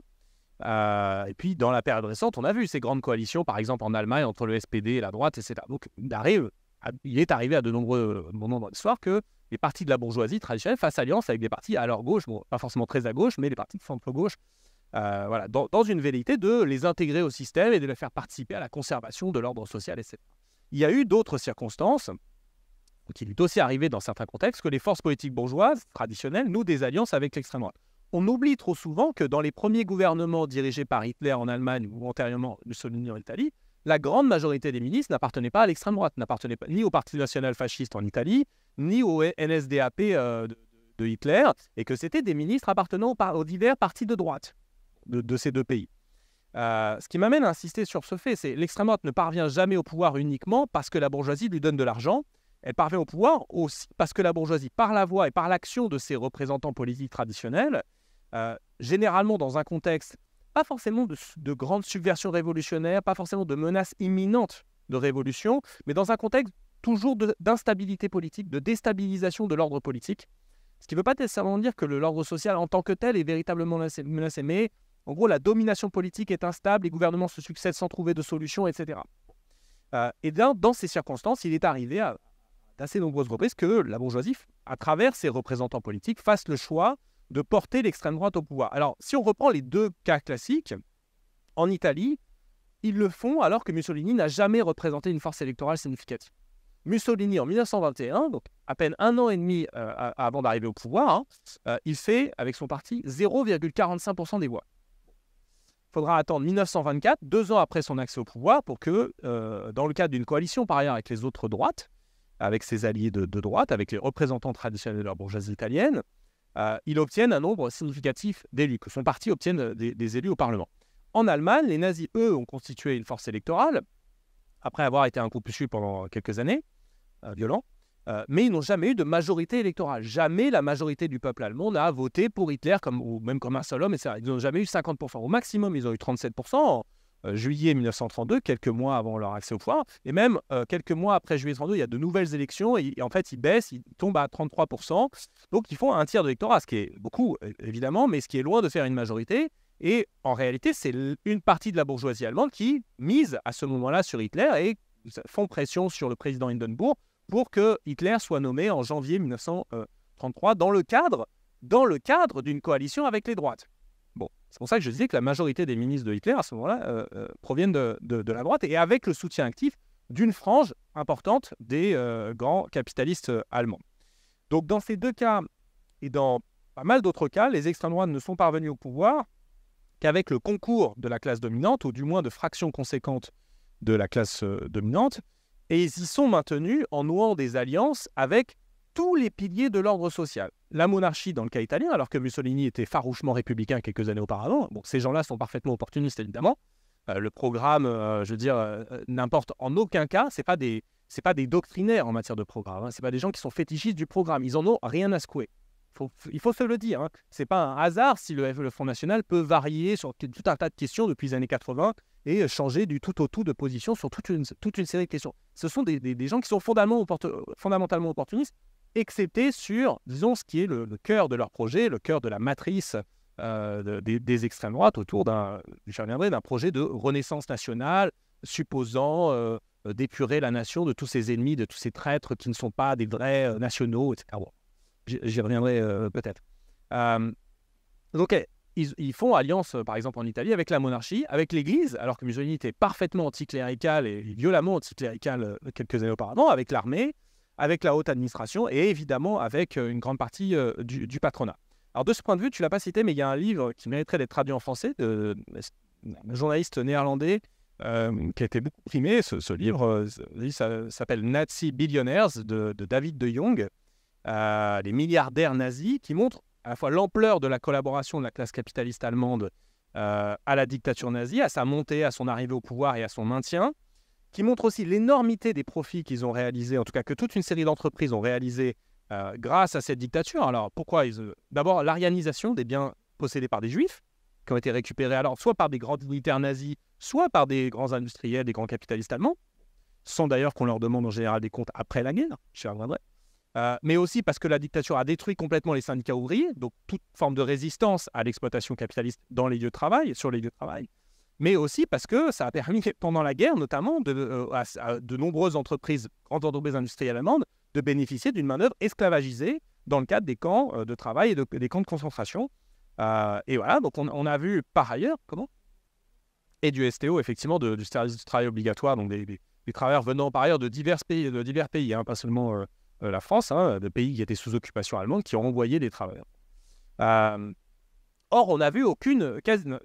et puis, dans la période récente, on a vu ces grandes coalitions, par exemple en Allemagne, entre le SPD et la droite, etc. Donc, d'arrêt eux il est arrivé à de nombreux euh, moments dans l'histoire que les partis de la bourgeoisie traditionnelle fassent alliance avec des partis à leur gauche, pas forcément très à gauche, mais des partis qui centre gauche, euh, voilà, dans, une velléité de les intégrer au système et de les faire participer à la conservation de l'ordre social, etc. Il y a eu d'autres circonstances, qui lui est aussi arrivé dans certains contextes, que les forces politiques bourgeoises traditionnelles nouent des alliances avec l'extrême droite. On oublie trop souvent que dans les premiers gouvernements dirigés par Hitler en Allemagne ou antérieurement Mussolini en Italie, la grande majorité des ministres n'appartenaient pas à l'extrême droite, n'appartenaient ni au Parti national fasciste en Italie, ni au NSDAP euh, de, Hitler, et que c'était des ministres appartenant aux, divers partis de droite de, ces deux pays. Euh, ce qui m'amène à insister sur ce fait, c'est que l'extrême droite ne parvient jamais au pouvoir uniquement parce que la bourgeoisie lui donne de l'argent. Elle parvient au pouvoir aussi parce que la bourgeoisie, par la voix et par l'action de ses représentants politiques traditionnels, euh, généralement dans un contexte pas forcément de, grandes subversions révolutionnaires, pas forcément de menaces imminentes de révolution, mais dans un contexte toujours d'instabilité politique, de déstabilisation de l'ordre politique. Ce qui ne veut pas nécessairement dire que l'ordre social en tant que tel est véritablement menacé, mais en gros, la domination politique est instable, les gouvernements se succèdent sans trouver de solution, etc. Euh, et bien dans, ces circonstances, il est arrivé à d'assez nombreuses reprises que la bourgeoisie, à travers ses représentants politiques, fasse le choix de porter l'extrême droite au pouvoir. Alors, si on reprend les deux cas classiques, en Italie, ils le font alors que Mussolini n'a jamais représenté une force électorale significative. Mussolini, en 1921, donc à peine un an et demi euh, avant d'arriver au pouvoir, hein, euh, il fait, avec son parti, 0,45% des voix. Il faudra attendre 1924, deux ans après son accès au pouvoir, pour que, euh, dans le cadre d'une coalition par ailleurs avec les autres droites, avec ses alliés de, de droite, avec les représentants traditionnels de la bourgeoisie italienne, euh, il ils obtiennent un nombre significatif d'élus, que son parti obtienne euh, des, élus au Parlement. En Allemagne, les nazis, eux, ont constitué une force électorale, après avoir été un coup chute pendant quelques années, euh, violent, mais ils n'ont jamais eu de majorité électorale. Jamais la majorité du peuple allemand n'a voté pour Hitler, comme, ou même comme un seul homme, etc. Ils n'ont jamais eu 50%. Au maximum, ils ont eu 37%. Euh, juillet 1932, quelques mois avant leur accès au pouvoir. Et même euh, quelques mois après juillet 1932, il y a de nouvelles élections. Et, en fait, ils baissent, ils tombent à 33%. Donc, ils font un tiers de l'électorat, ce qui est beaucoup, évidemment, mais ce qui est loin de faire une majorité. Et en réalité, c'est une partie de la bourgeoisie allemande qui mise à ce moment-là sur Hitler et font pression sur le président Hindenburg pour que Hitler soit nommé en janvier 1933 euh, dans le cadre, dans le cadre d'une coalition avec les droites. C'est pour ça que je disais que la majorité des ministres de Hitler à ce moment-là euh, euh, proviennent de, la droite et avec le soutien actif d'une frange importante des euh, grands capitalistes allemands. Donc dans ces deux cas et dans pas mal d'autres cas, les extrêmes droites ne sont parvenus au pouvoir qu'avec le concours de la classe dominante, ou du moins de fractions conséquentes de la classe dominante, et ils y sont maintenus en nouant des alliances avec tous les piliers de l'ordre social. La monarchie dans le cas italien, alors que Mussolini était farouchement républicain quelques années auparavant, bon, ces gens-là sont parfaitement opportunistes évidemment. Euh, le programme, euh, je veux dire, euh, n'importe en aucun cas, c'est pas des c'est pas des doctrinaires en matière de programme, hein, c'est pas des gens qui sont fétichistes du programme, ils en ont rien à secouer. il faut se le dire, hein. c'est pas un hasard si le, Front National peut varier sur tout un tas de questions depuis les années 80 et changer du tout au tout de position sur toute une, toute une série de questions. Ce sont des, gens qui sont fondamentalement, fondamentalement opportunistes excepté sur, disons, ce qui est le, cœur de leur projet, le cœur de la matrice euh, des, extrêmes droites autour d'un, d'un projet de renaissance nationale supposant euh, d'épurer la nation de tous ses ennemis, de tous ses traîtres qui ne sont pas des vrais euh, nationaux, etc. J'y reviendrai peut-être. donc, ils, ils, font alliance, par exemple, en Italie, avec la monarchie, avec l'Église, alors que Mussolini était parfaitement anticlérical et violemment anticlérical quelques années auparavant, avec l'armée, avec la haute administration et évidemment avec euh, une grande partie euh, du, patronat. Alors de ce point de vue, tu l'as pas cité, mais il y a un livre qui mériterait d'être traduit en français, de, un journaliste néerlandais euh, qui a été beaucoup primé. Ce, livre s'appelle Nazi Billionaires de, David de Jong, les milliardaires nazis, qui montrent à la fois l'ampleur de la collaboration de la classe capitaliste allemande à la dictature nazie, à sa montée, à son arrivée au pouvoir et à son maintien, qui montre aussi l'énormité des profits qu'ils ont réalisés, en tout cas que toute une série d'entreprises ont réalisé euh, grâce à cette dictature. Alors pourquoi ils... Euh, d'abord, l'arianisation des biens possédés par des juifs, qui ont été récupérés alors soit par des grands militaires nazis, soit par des grands industriels, des grands capitalistes allemands, sans d'ailleurs qu'on leur demande en général des comptes après la guerre, je reviendrai. Euh, mais aussi parce que la dictature a détruit complètement les syndicats ouvriers, donc toute forme de résistance à l'exploitation capitaliste dans les lieux de travail, sur les lieux de travail mais aussi parce que ça a permis, pendant la guerre notamment, de, euh, à, de nombreuses entreprises, grandes entreprises industrielles allemandes, de bénéficier d'une main-d'œuvre esclavagisée dans le cadre des camps euh, de travail et des camps de concentration. Euh, et voilà, donc on, a vu par ailleurs, comment Et du STO, effectivement, du service du travail obligatoire, donc des, travailleurs venant par ailleurs de divers pays, de divers pays hein, pas seulement la France, hein, de pays qui étaient sous occupation allemande, qui ont envoyé des travailleurs. Or, on n'a vu aucune,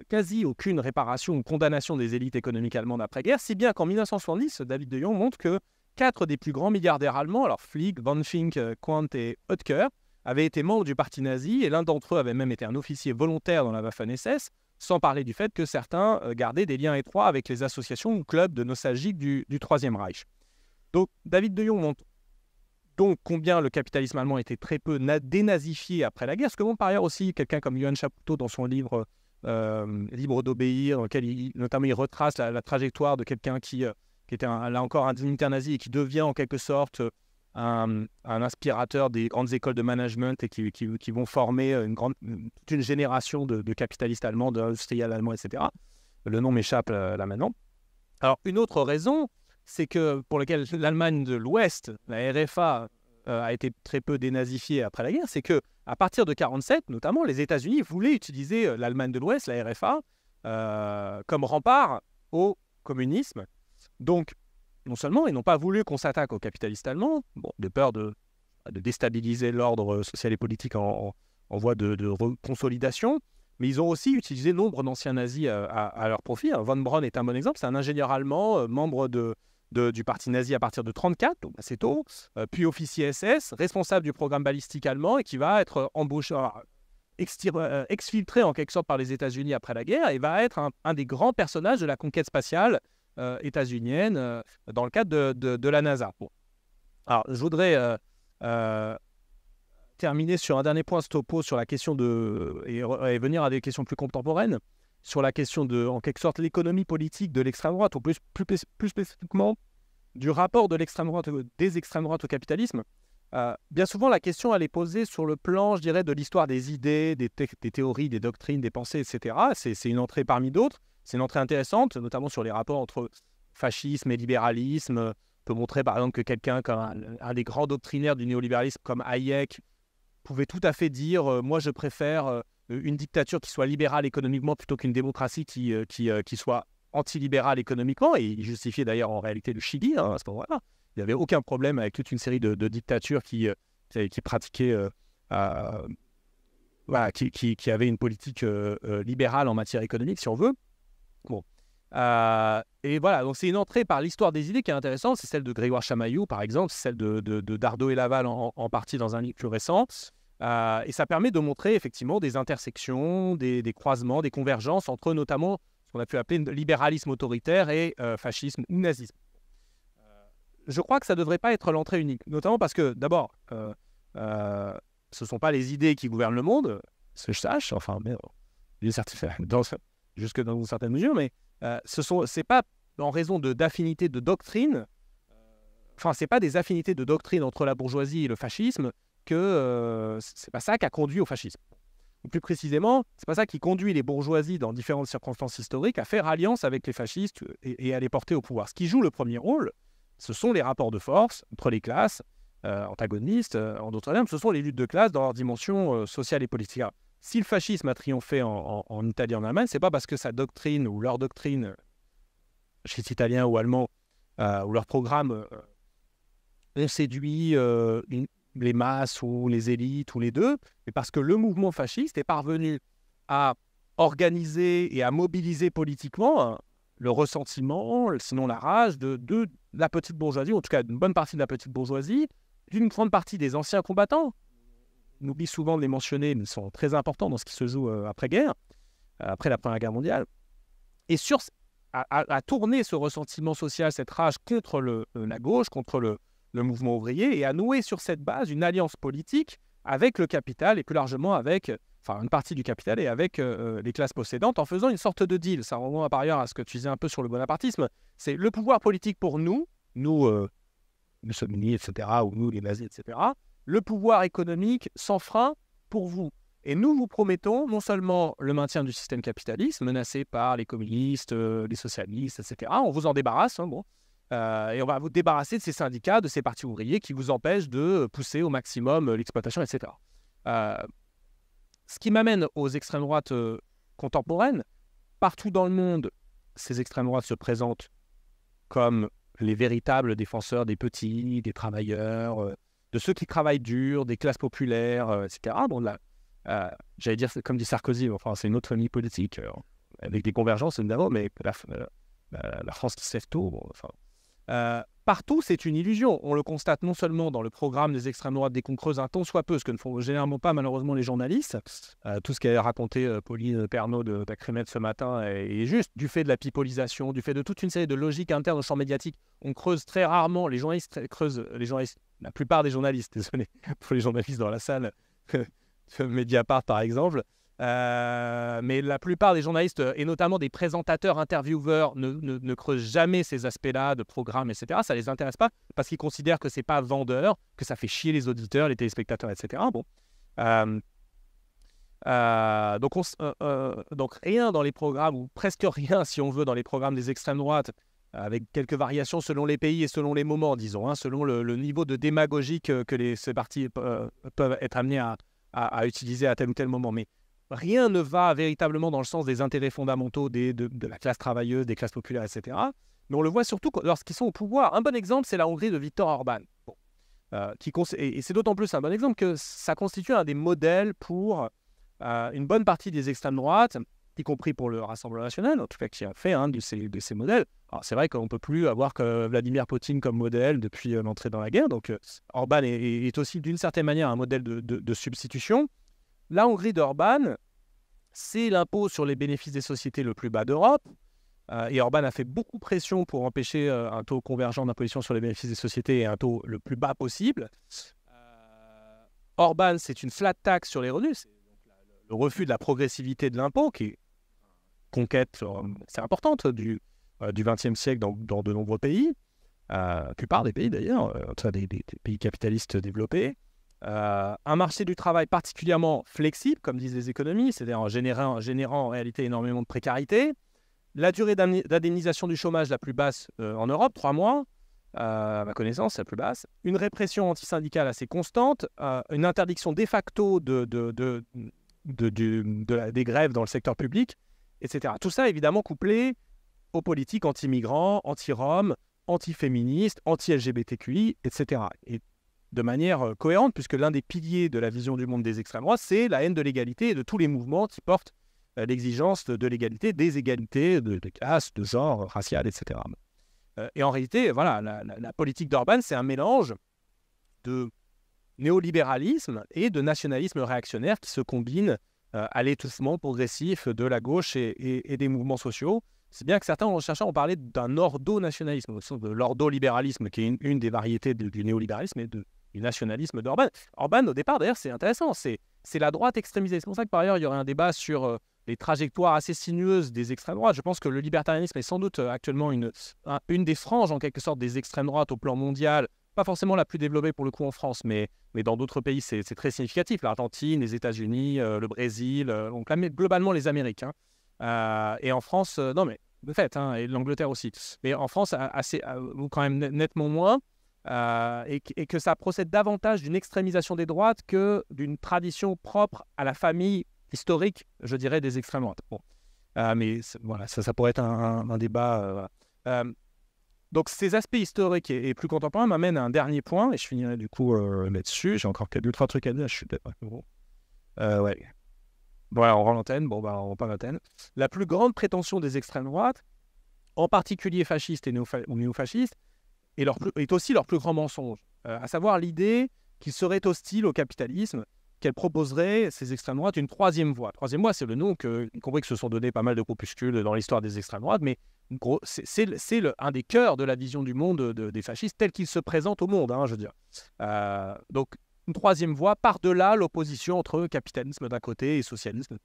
quasi, aucune réparation ou condamnation des élites économiques allemandes après-guerre, si bien qu'en 1970, David de Jong montre que quatre des plus grands milliardaires allemands, alors Flick, Van Fink, euh, Quandt et Oetker, avaient été membres du parti nazi et l'un d'entre eux avait même été un officier volontaire dans la Waffen-SS, sans parler du fait que certains euh, gardaient des liens étroits avec les associations ou clubs de nostalgiques du, du Troisième Reich. Donc David de Jong montre donc combien le capitalisme allemand était très peu dénazifié après la guerre, ce que vont par ailleurs aussi quelqu'un comme Johann Chapoutot dans son livre euh, Libre d'obéir, dans lequel il, notamment il retrace la, trajectoire de quelqu'un qui, euh, était là encore un internazi et qui devient en quelque sorte euh, un, inspirateur des grandes écoles de management et qui, vont former une grande, toute une génération de, capitalistes allemands, d'industriels allemands, etc. Le nom m'échappe là maintenant. Alors une autre raison, c'est que pour lequel l'Allemagne de l'Ouest, la RFA, euh, a été très peu dénazifiée après la guerre, c'est que à partir de 1947, notamment, les États-Unis voulaient utiliser euh, l'Allemagne de l'Ouest, la RFA, euh, comme rempart au communisme. Donc, non seulement ils n'ont pas voulu qu'on s'attaque aux capitalistes allemands, de peur de, déstabiliser l'ordre social et politique en, voie de, consolidation, mais ils ont aussi utilisé nombre d'anciens nazis à, à, leur profit. Hein, Von Braun est un bon exemple. C'est un ingénieur allemand, membre de, du parti nazi à partir de 1934, donc assez tôt, euh, puis officier SS, responsable du programme balistique allemand et qui va être embauché, euh, euh, exfiltré en quelque sorte par les États-Unis après la guerre et va être un, des grands personnages de la conquête spatiale états-unienne dans le cadre de, la NASA. Alors, je voudrais terminer sur un dernier point, Stopo, sur la question de. et venir à des questions plus contemporaines sur la question de, en quelque sorte, l'économie politique de l'extrême droite, ou plus, plus, plus, spécifiquement du rapport de l'extrême droite, des extrêmes droites au capitalisme, euh, bien souvent la question elle est posée sur le plan, je dirais, de l'histoire des idées, des, des, théories, des doctrines, des pensées, etc. C'est une entrée parmi d'autres, c'est une entrée intéressante, notamment sur les rapports entre fascisme et libéralisme. On peut montrer par exemple que quelqu'un comme un, des grands doctrinaires du néolibéralisme comme Hayek pouvait tout à fait dire, euh, moi je préfère... Euh, euh, une dictature qui soit libérale économiquement plutôt qu'une démocratie qui, euh, qui, euh, qui soit antilibérale économiquement. Et il justifiait d'ailleurs en réalité le Chili hein, Il n'y avait aucun problème avec toute une série de, dictatures qui, qui, pratiquaient, voilà, qui, qui, avaient une politique libérale en matière économique, si on veut. Bon. et voilà, donc c'est une entrée par l'histoire des idées qui est intéressante. C'est celle de Grégoire Chamaillou, par exemple, celle de, de, Dardo et Laval en, en, partie dans un livre plus récent. Euh, et ça permet de montrer effectivement des intersections, des, croisements, des convergences entre notamment ce qu'on a pu appeler libéralisme autoritaire et euh, fascisme ou nazisme. Euh, je crois que ça ne devrait pas être l'entrée unique, notamment parce que d'abord, ce ne sont pas les idées qui gouvernent le monde, ce que je sache, enfin, mais, jusque dans une certaine mesure, mais ce n'est pas en raison d'affinités de, de, doctrine, enfin, ce n'est pas des affinités de doctrine entre la bourgeoisie et le fascisme que euh, c'est pas ça qui a conduit au fascisme. plus précisément, c'est pas ça qui conduit les bourgeoisies dans différentes circonstances historiques à faire alliance avec les fascistes euh, et, à les porter au pouvoir. Ce qui joue le premier rôle, ce sont les rapports de force entre les classes euh, antagonistes. en d'autres termes, ce sont les luttes de classe dans leur dimension sociale et politique. si le fascisme a triomphé en, Italie et en Allemagne, c'est pas parce que sa doctrine ou leur doctrine chez les Italiens ou Allemands ou leur programme ont séduit les masses ou les élites ou les deux, mais parce que le mouvement fasciste est parvenu à organiser et à mobiliser politiquement hein, le ressentiment, sinon la rage, de, la petite bourgeoisie, en tout cas d'une bonne partie de la petite bourgeoisie, d'une grande partie des anciens combattants. On oublie souvent de les mentionner, mais ils sont très importants dans ce qui se joue euh, après-guerre, euh, après la Première Guerre mondiale. Et sur, à, tourner ce ressentiment social, cette rage contre euh, la gauche, contre le, le mouvement ouvrier, et à nouer sur cette base une alliance politique avec le capital et plus largement avec, enfin une partie du capital et avec euh, euh, les classes possédantes en faisant une sorte de deal. Ça renvoie par ailleurs à ce que tu disais un peu sur le bonapartisme. C'est le pouvoir politique pour nous, nous, euh, nous sommes unis, etc., ou nous, les nazis, etc. Le pouvoir économique sans frein pour vous. Et nous vous promettons non seulement le maintien du système capitaliste menacé par les communistes, les socialistes, etc. On vous en débarrasse, hein, bon, euh, et on va vous débarrasser de ces syndicats, de ces partis ouvriers qui vous empêchent de pousser au maximum euh, l'exploitation, etc. Euh, ce qui m'amène aux extrêmes droites contemporaines. Partout dans le monde, ces extrêmes droites se présentent comme les véritables défenseurs des petits, des travailleurs, de ceux qui travaillent dur, des classes populaires, etc. là, j'allais dire, comme dit Sarkozy, enfin, c'est une autre famille politique, avec des convergences évidemment, mais la, France qui sève enfin, euh, partout, c'est une illusion. On le constate non seulement dans le programme des extrêmes droites dès qu'on creuse un tant soit peu, ce que ne font généralement pas malheureusement les journalistes. Euh, tout ce qu'a raconté euh, Pauline Pernaud de Pacrimet ce matin est, juste. Du fait de la pipolisation, du fait de toute une série de logiques internes au champ médiatique, on creuse très rarement, les journalistes creusent, les journalistes, la plupart des journalistes, désolé pour les journalistes dans la salle, de Mediapart par exemple, euh, mais la plupart des journalistes, euh, et notamment des présentateurs, intervieweurs, ne, ne, creusent jamais ces aspects-là de programmes, etc. Ça ne les intéresse pas parce qu'ils considèrent que ce n'est pas vendeur, que ça fait chier les auditeurs, les téléspectateurs, etc. Bon. Euh, donc, on, donc rien dans les programmes, ou presque rien si on veut, dans les programmes des extrêmes droites, avec quelques variations selon les pays et selon les moments, disons, hein, selon le, niveau de démagogie que, les, ces partis peuvent être amenés à, à utiliser à tel ou tel moment. Mais rien ne va véritablement dans le sens des intérêts fondamentaux de, la classe travailleuse, des classes populaires, etc. Mais on le voit surtout lorsqu'ils sont au pouvoir. Un bon exemple, c'est la Hongrie de Viktor Orban. Euh, qui et, c'est d'autant plus un bon exemple que ça constitue un des modèles pour euh, une bonne partie des extrêmes droites, y compris pour le Rassemblement national, en tout cas qui a fait un de, ces, modèles. Alors c'est vrai qu'on ne peut plus avoir que Vladimir Poutine comme modèle depuis euh, l'entrée dans la guerre, donc Orban est, aussi d'une certaine manière un modèle de substitution. La Hongrie d'Orban, c'est l'impôt sur les bénéfices des sociétés le plus bas d'Europe. Euh, et Orban a fait beaucoup de pression pour empêcher euh, un taux convergent d'imposition sur les bénéfices des sociétés et un taux le plus bas possible. Euh, Orban, c'est une flat tax sur les revenus, le refus de la progressivité de l'impôt, qui est conquête c'est importante du, du XXe siècle dans, de nombreux pays, la plupart des pays d'ailleurs, des, pays capitalistes développés. Euh, un marché du travail particulièrement flexible, comme disent les économistes, c'est-à-dire en générant, générant, en réalité énormément de précarité. La durée d'indemnisation du chômage la plus basse euh, en Europe, trois mois, euh, à ma connaissance, la plus basse. Une répression antisyndicale assez constante. une interdiction de facto des grèves dans le secteur public, etc. Tout ça, évidemment, couplé aux politiques anti-migrants, anti-roms, anti-féministes, anti-LGBTQI, etc. Et de manière euh, cohérente, puisque l'un des piliers de la vision du monde des extrêmes droites, c'est la haine de l'égalité et de tous les mouvements qui portent euh, l'exigence de l'égalité, des égalités de, de, classe, de genre, euh, racial, etc. Et en réalité, voilà, la, politique d'Orban, c'est un mélange de néolibéralisme et de nationalisme réactionnaire qui se combinent à l'étouffement progressif de la gauche et, des mouvements sociaux. C'est bien que certains chercheurs ont parlé d'un ordo-nationalisme, de l'ordo-libéralisme, qui est une, des variétés du néolibéralisme et de, nationalisme d'Orban. Orban, au départ, d'ailleurs, c'est intéressant. C'est, c'est la droite extrémisée. C'est pour ça que, par ailleurs, il y aurait un débat sur euh, les trajectoires assez sinueuses des extrêmes droites. Je pense que le libertarianisme est sans doute euh, actuellement une, une des franges, en quelque sorte, des extrêmes droites au plan mondial. Pas forcément la plus développée pour le coup en France, mais, mais dans d'autres pays, c'est, très significatif. L'Argentine, les États-Unis, euh, le Brésil, donc globalement les Américains. Hein. et en France, non mais de fait, hein, et l'Angleterre aussi. Mais en France, assez, quand même nettement moins. Euh, et, que ça procède davantage d'une extrémisation des droites que d'une tradition propre à la famille historique, je dirais, des extrêmes droites. Bon. Euh, mais voilà, ça, pourrait être un, débat. Euh, donc ces aspects historiques et, plus contemporains m'amènent à un dernier point, et je finirai du coup là-dessus. J'ai encore quelques trois trucs à dire, je suis ouais. on rend l'antenne, bon, bah, on rend l'antenne. La plus grande prétention des extrêmes droites, en particulier fascistes et néo-fascistes, est, leur plus, est aussi leur plus grand mensonge, euh, à savoir l'idée qu'ils seraient hostiles au capitalisme, qu'elle proposerait, ces extrêmes droites, une troisième voie. Troisième voie, c'est le nom que, y compris que se sont donnés pas mal de groupuscules dans l'histoire des extrêmes droites, mais c'est un des cœurs de la vision du monde des fascistes tel qu'ils se présentent au monde, hein, je veux dire. Euh, donc une troisième voie par-delà l'opposition entre capitalisme d'un côté et socialisme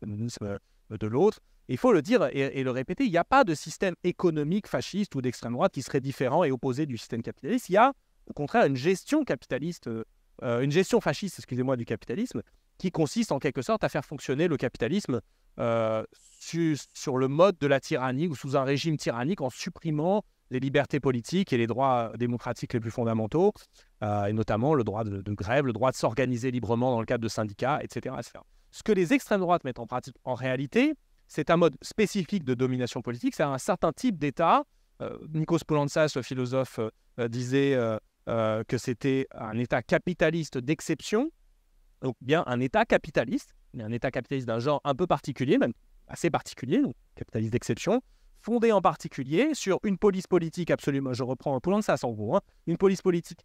euh, de l'autre. Il faut le dire et, le répéter, il n'y a pas de système économique fasciste ou d'extrême droite qui serait différent et opposé du système capitaliste. Il y a au contraire une gestion capitaliste, euh, une gestion fasciste, excusez-moi, du capitalisme, qui consiste en quelque sorte à faire fonctionner le capitalisme euh, sur le mode de la tyrannie ou sous un régime tyrannique en supprimant les libertés politiques et les droits démocratiques les plus fondamentaux, euh, et notamment le droit de, grève, le droit de s'organiser librement dans le cadre de syndicats, etc. Ce que les extrêmes droites mettent en pratique en réalité, c'est un mode spécifique de domination politique, c'est un certain type d'État. Euh, Nikos Poulantzas, le philosophe, euh, disait que c'était un État capitaliste d'exception, donc bien un État capitaliste, mais un État capitaliste d'un genre un peu particulier, même assez particulier, donc capitaliste d'exception, fondée en particulier sur une police politique absolument, je reprends en hein, une police politique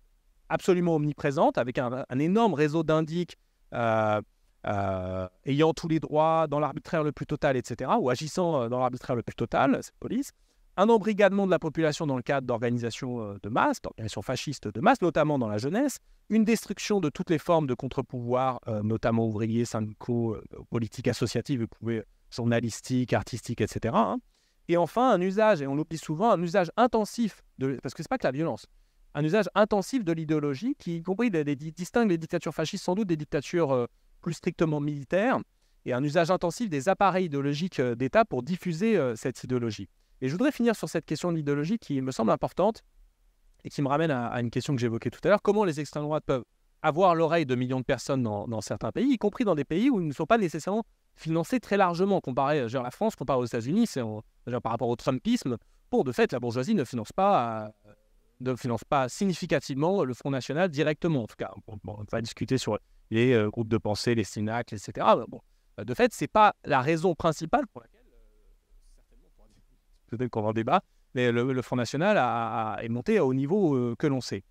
absolument omniprésente, avec un, énorme réseau d'indiques euh, euh, ayant tous les droits dans l'arbitraire le plus total, etc., ou agissant euh, dans l'arbitraire le plus total, cette police. Un embrigadement de la population dans le cadre d'organisations de masse, d'organisations fascistes de masse, notamment dans la jeunesse. Une destruction de toutes les formes de contre-pouvoir, notamment ouvriers, syndicaux, politiques associatives, journalistiques, artistiques, etc. Et enfin, un usage, et on l'oublie souvent, un usage intensif, de, parce que c'est pas que la violence, un usage intensif de l'idéologie qui, y compris, distingue les dictatures fascistes sans doute des dictatures euh, plus strictement militaires, et un usage intensif des appareils idéologiques euh, d'État pour diffuser euh, cette idéologie. Et je voudrais finir sur cette question de l'idéologie qui me semble importante et qui me ramène à, une question que j'évoquais tout à l'heure. Comment les extrêmes droites peuvent avoir l'oreille de millions de personnes dans, dans certains pays, y compris dans des pays où ils ne sont pas nécessairement financé très largement. Comparé, à euh, la France, comparé aux États-Unis, par rapport au Trumpisme, pour de fait, la bourgeoisie ne finance pas, euh, ne finance pas significativement le Front National directement. En tout cas, on va discuter sur les euh, groupes de pensée, les synacles, etc. bon, de fait, c'est pas la raison principale pour laquelle, peut-être qu'on en débat, mais le, Front National a, est monté au niveau que l'on sait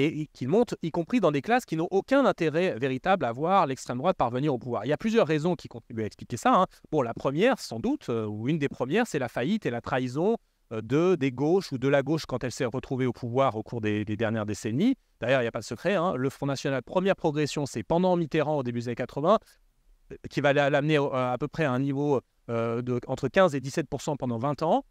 et qu'il monte, y compris dans des classes qui n'ont aucun intérêt véritable à voir l'extrême droite parvenir au pouvoir. Il y a plusieurs raisons qui contribuent à expliquer ça. Hein. la première, sans doute, euh, ou une des premières, c'est la faillite et la trahison euh, de, des gauches ou de la gauche quand elle s'est retrouvée au pouvoir au cours des, dernières décennies. D'ailleurs, il n'y a pas de secret. Hein, le Front National, première progression, c'est pendant Mitterrand au début des années 80, euh, qui va l'amener à, peu près à un niveau de, entre 15 et 17 pendant 20 ans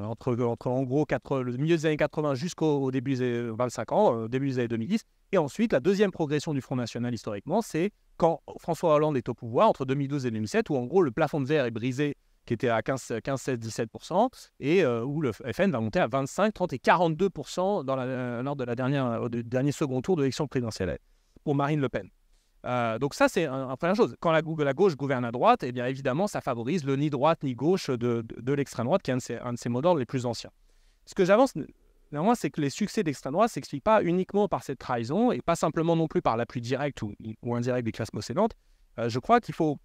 entre, en gros le milieu des années 80 jusqu'au début des 25 euh, ans, euh, début des années 2010. Et ensuite, la deuxième progression du Front National historiquement, c'est quand François Hollande est au pouvoir, entre 2012 et 2007, où en gros le plafond de verre est brisé, qui était à 15, 15 16, 17%, et euh, où le FN va monter à 25, 30 et 42% dans lors de dernier second tour de l'élection présidentielle pour Marine Le Pen. Euh, donc ça, c'est la première chose. Quand la, la, gauche gouverne à droite, et eh bien évidemment, ça favorise le ni droite ni gauche de, de, l'extrême droite, qui est un de ses, mots d'ordre les plus anciens. Ce que j'avance néanmoins, c'est que les succès d'extrême droite ne s'expliquent pas uniquement par cette trahison, et pas simplement non plus par l'appui direct ou, ou indirect des classes possédantes. Euh, je crois qu'il faut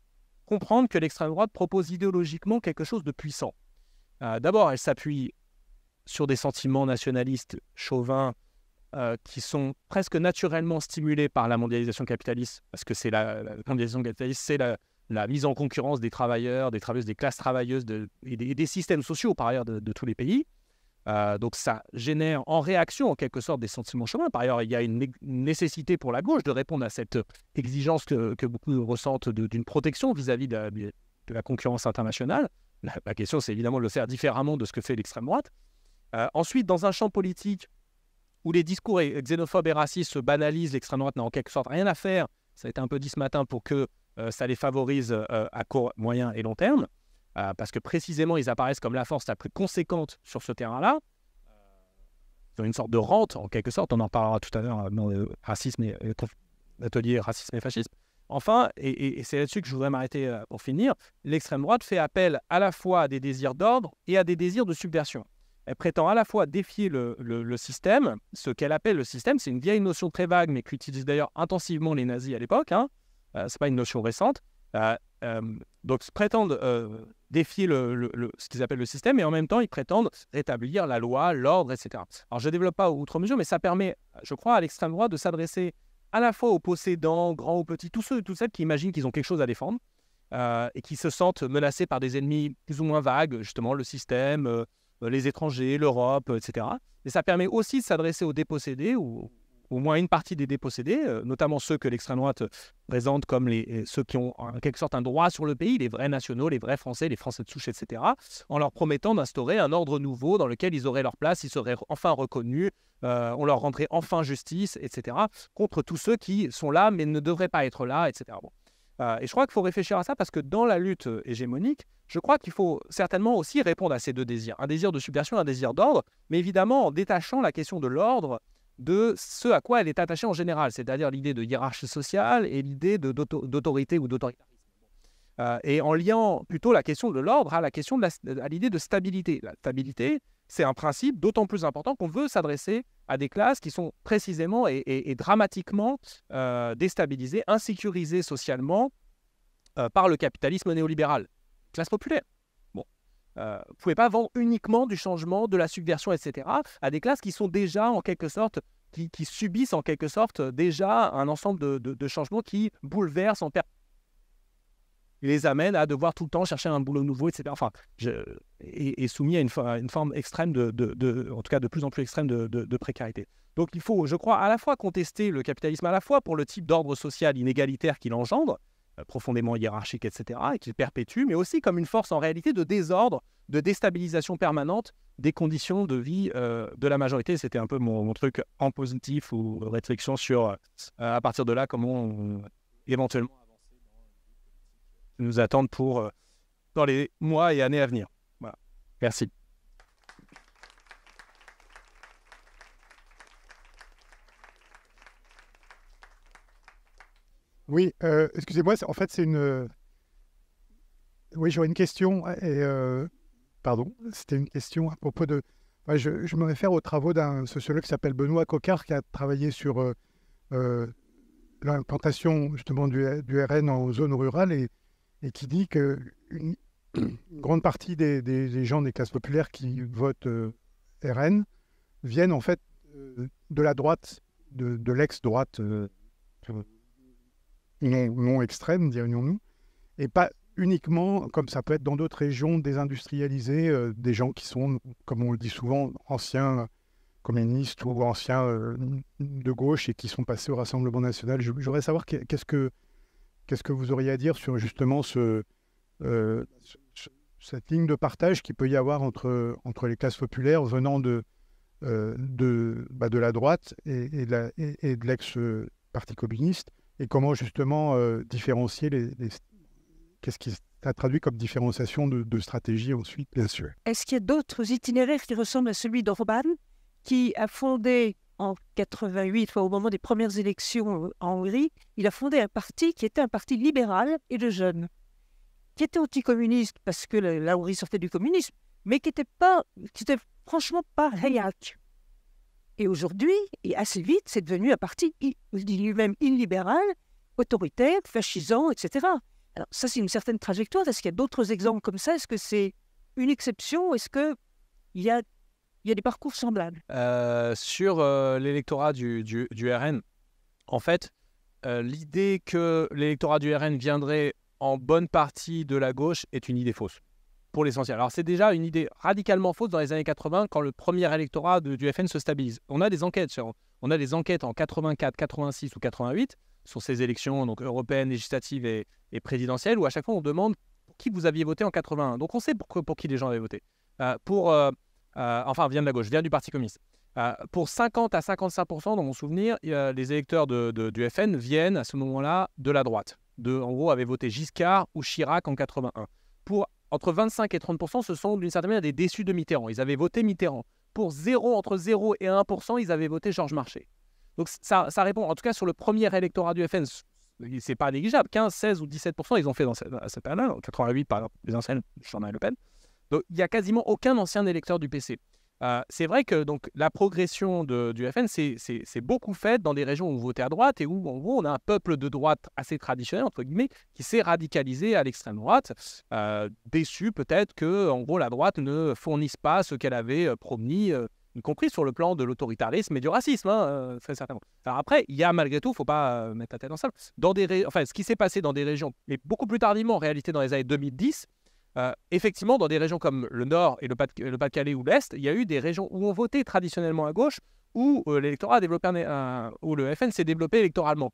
comprendre que l'extrême droite propose idéologiquement quelque chose de puissant. Euh, d'abord, elle s'appuie sur des sentiments nationalistes chauvins, euh, qui sont presque naturellement stimulés par la mondialisation capitaliste, parce que c'est la, mondialisation capitaliste, c'est la, mise en concurrence des travailleurs, des des classes travailleuses et, des, systèmes sociaux par ailleurs de, tous les pays. Euh, donc ça génère en réaction en quelque sorte des sentiments chemins. Par ailleurs, il y a une, nécessité pour la gauche de répondre à cette exigence que, beaucoup ressentent d'une protection vis-à-vis de, la concurrence internationale. La, question, c'est évidemment de le faire différemment de ce que fait l'extrême droite. Euh, ensuite, dans un champ politique où les discours xénophobes et racistes se banalisent, l'extrême droite n'a en quelque sorte rien à faire, ça a été un peu dit ce matin pour que euh, ça les favorise euh, à court, moyen et long terme, euh, parce que précisément ils apparaissent comme la force la plus conséquente sur ce terrain-là. Ils ont une sorte de rente, en quelque sorte, on en parlera tout à l'heure dans racisme et, l'atelier racisme et fascisme. Enfin, et c'est là-dessus que je voudrais m'arrêter pour finir, l'extrême droite fait appel à la fois à des désirs d'ordre et à des désirs de subversion. Elle prétend à la fois défier le, système, ce qu'elle appelle le système, c'est une vieille notion très vague, mais qu'utilisent d'ailleurs intensivement les nazis à l'époque, hein. euh, c'est pas une notion récente. Euh, euh, donc prétendent euh, défier le, ce qu'ils appellent le système, et en même temps ils prétendent rétablir la loi, l'ordre, etc. Alors je ne développe pas outre mesure, mais ça permet, je crois, à l'extrême droite de s'adresser à la fois aux possédants, grands ou petits, tous ceux et toutes celles qui imaginent qu'ils ont quelque chose à défendre, et qui se sentent menacés par des ennemis plus ou moins vagues, justement le système euh, les étrangers, l'Europe, etc. Et ça permet aussi de s'adresser aux dépossédés ou au moins une partie des dépossédés, euh, notamment ceux que l'extrême droite présente comme les, euh, ceux qui ont en quelque sorte un droit sur le pays, les vrais nationaux, les vrais Français, les Français de souche, etc., en leur promettant d'instaurer un ordre nouveau dans lequel ils auraient leur place, ils seraient enfin reconnus, on leur rendrait enfin justice, etc., contre tous ceux qui sont là mais ne devraient pas être là, etc. Bon. Euh, et je crois qu'il faut réfléchir à ça parce que dans la lutte euh, hégémonique, je crois qu'il faut certainement aussi répondre à ces deux désirs, un désir de subversion, un désir d'ordre, mais évidemment en détachant la question de l'ordre de ce à quoi elle est attachée en général, c'est-à-dire l'idée de hiérarchie sociale et l'idée d'autorité ou d'autoritarisme. Euh, et en liant plutôt la question de l'ordre à la question de l'idée de stabilité. La stabilité, c'est un principe d'autant plus important qu'on veut s'adresser à des classes qui sont précisément et, dramatiquement euh, déstabilisées, insécurisées socialement euh, par le capitalisme néolibéral. Classe populaire. Bon. Euh, vous ne pouvez pas vendre uniquement du changement, de la subversion, etc. à des classes qui sont déjà en quelque sorte, qui, subissent en quelque sorte déjà un ensemble de, changements qui bouleversent en perte il les amène à devoir tout le temps chercher un boulot nouveau, etc. Enfin, je, est soumis à une, une forme extrême de, de, en tout cas de plus en plus extrême de, précarité. Donc il faut, je crois, à la fois contester le capitalisme, à la fois pour le type d'ordre social inégalitaire qu'il engendre, euh, profondément hiérarchique, etc., et qu'il perpétue, mais aussi comme une force en réalité de désordre, de déstabilisation permanente des conditions de vie euh, de la majorité. C'était un peu mon, truc en positif ou réflexion sur, euh, à partir de là, comment on, éventuellement nous attendent pour euh, dans les mois et années à venir. Merci. Oui, euh, excusez-moi, en fait, c'est une. Euh, oui, j'aurais une question. Et, pardon, c'était une question à propos de. je, me réfère aux travaux d'un sociologue qui s'appelle Benoît Coquart, qui a travaillé sur l'implantation justement du, RN en zone rurale. Et et qui dit que une, grande partie des, gens des classes populaires qui votent euh, RN viennent en fait euh, de la droite, de, l'ex-droite euh, non, extrême, dirions-nous, et pas uniquement, comme ça peut être dans d'autres régions désindustrialisées, des gens qui sont, comme on le dit souvent, anciens communistes ou anciens de gauche et qui sont passés au Rassemblement national. J'aimerais je voudrais savoir qu'est-ce que Qu'est-ce que vous auriez à dire sur justement euh, ce, cette ligne de partage qui peut y avoir entre, entre les classes populaires venant de, euh, de, bah, de la droite et, et de l'ex-parti communiste et comment justement euh, différencier les, Qu'est-ce qui a traduit comme différenciation de, de stratégie ensuite, bien sûr Est-ce qu'il y a d'autres itinéraires qui ressemblent à celui d'Orban, qui a fondé en 88, au moment des premières élections euh, en Hongrie, il a fondé un parti qui était un parti libéral et de jeunes, qui était anticommuniste parce que la Hongrie sortait du communisme, mais qui n'était pas, qui franchement pas réac. Et aujourd'hui, et assez vite, c'est devenu un parti lui-même illibéral, autoritaire, fascisant, etc. Alors ça, c'est une certaine trajectoire. Est-ce qu'il y a d'autres exemples comme ça Est-ce que c'est une exception Est-ce qu'il y a il y a des parcours semblables. Euh, sur euh, l'électorat du, RN, en fait, euh, l'idée que l'électorat du RN viendrait en bonne partie de la gauche est une idée fausse, pour l'essentiel. Alors c'est déjà une idée radicalement fausse dans les années 80, quand le premier électorat du FN se stabilise. On a des enquêtes, on a des enquêtes en 84, 86 ou 88 sur ces élections donc européennes, législatives et, présidentielles, où à chaque fois on demande pour qui vous aviez voté en 81. Donc on sait pour, qui les gens avaient voté. pour euh, enfin vient de la gauche, vient du Parti communiste. Euh, pour 50 à 55%, dans mon souvenir, les électeurs de, du FN viennent à ce moment-là de la droite. De, en gros, avaient voté Giscard ou Chirac en 81. Pour entre 25 et 30%, ce sont d'une certaine manière des déçus de Mitterrand. Ils avaient voté Mitterrand. Pour 0, entre 0 et 1%, ils avaient voté Georges marché Donc ça, répond, en tout cas sur le premier électorat du FN, c'est pas négligeable. 15, 16 ou 17%, ils ont fait dans cette, cette période-là, 88 par exemple, les anciennes, Jean-Marie Le Pen il n'y a quasiment aucun ancien électeur du PC. Euh, c'est vrai que donc, la progression du FN, c'est beaucoup faite dans des régions où on votait à droite et où, en gros, on a un peuple de droite assez traditionnel, entre guillemets, qui s'est radicalisé à l'extrême droite, euh, déçu peut-être que, en gros, la droite ne fournisse pas ce qu'elle avait euh, promis, y compris sur le plan de l'autoritarisme et du racisme, hein, très certainement. Alors après, il y a malgré tout, il ne faut pas mettre la tête dans le sable, dans des enfin, ce qui s'est passé dans des régions, mais beaucoup plus tardivement, en réalité, dans les années 2010, euh, effectivement, dans des régions comme le Nord et le Pas-de-Calais ou l'Est, il y a eu des régions où on votait traditionnellement à gauche, où euh, l'électorat a développé un, où le FN s'est développé électoralement.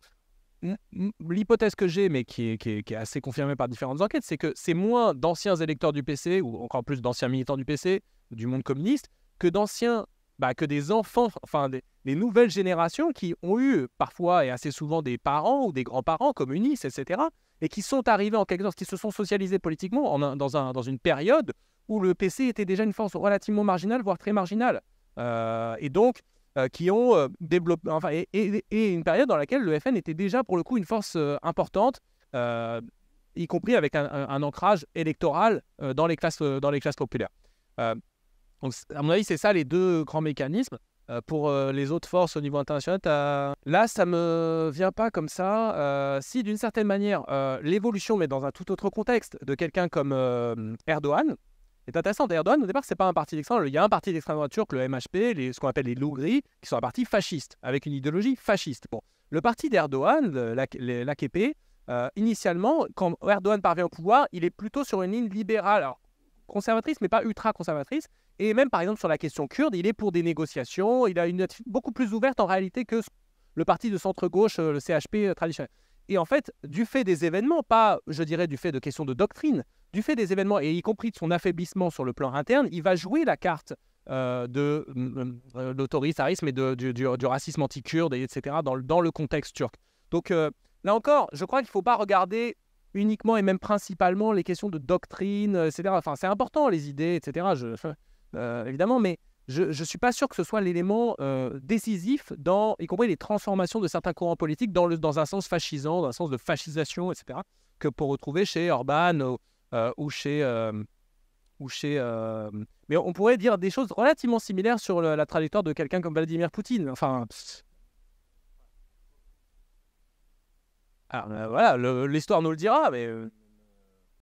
L'hypothèse que j'ai, mais qui qui, qui est, assez confirmée par différentes enquêtes, c'est que c'est moins d'anciens électeurs du PC, ou encore plus d'anciens militants du PC, du monde communiste, que d'anciens bah, que des enfants, enfin des, nouvelles générations qui ont eu parfois et assez souvent des parents ou des grands-parents communistes, etc., et qui sont arrivés en quelque sorte, qui se sont socialisés politiquement dans, une période où le PC était déjà une force relativement marginale, voire très marginale. Euh, et donc, euh, qui ont euh, développé, enfin, et, une période dans laquelle le FN était déjà pour le coup une force importante, y compris avec un, ancrage électoral dans, les classes, dans les classes populaires. Donc, à mon avis, c'est ça les deux grands mécanismes. Euh, pour euh, les autres forces au niveau international, là, ça me vient pas comme ça. Euh, si, d'une certaine manière, l'évolution, mais dans un tout autre contexte, de quelqu'un comme Erdogan, est intéressante. Erdogan, au départ, n'est pas un parti d'extrême. Il y a un parti d'extrême droite turc, le MHP, les, ce qu'on appelle les loups gris, qui sont un parti fasciste, avec une idéologie fasciste. Bon, le parti d'Erdogan, l'AKP, initialement, quand Erdogan parvient au pouvoir, il est plutôt sur une ligne libérale conservatrice, mais pas ultra conservatrice. Et même, par exemple, sur la question kurde, il est pour des négociations. Il a une attitude beaucoup plus ouverte en réalité que le parti de centre-gauche, euh, le CHP euh, traditionnel. Et en fait, du fait des événements, pas, je dirais, du fait de questions de doctrine, du fait des événements, et y compris de son affaiblissement sur le plan interne, il va jouer la carte euh, de mm, mm, l'autoritarisme et de, du, racisme anti-kurde, etc., dans, dans, le contexte turc. Donc là encore, je crois qu'il ne faut pas regarder uniquement et même principalement les questions de doctrine, euh, etc. Enfin, c'est important les idées, etc. Je, euh, évidemment, mais je ne suis pas sûr que ce soit l'élément euh, décisif dans, y compris les transformations de certains courants politiques dans, le, dans un sens fascisant, dans un sens de fascisation, etc., que pour retrouver chez Orban ou, chez... ou chez Mais on pourrait dire des choses relativement similaires sur la trajectoire de quelqu'un comme Vladimir Poutine. Enfin, Alors ah, bah, voilà, l'histoire nous le dira, mais euh,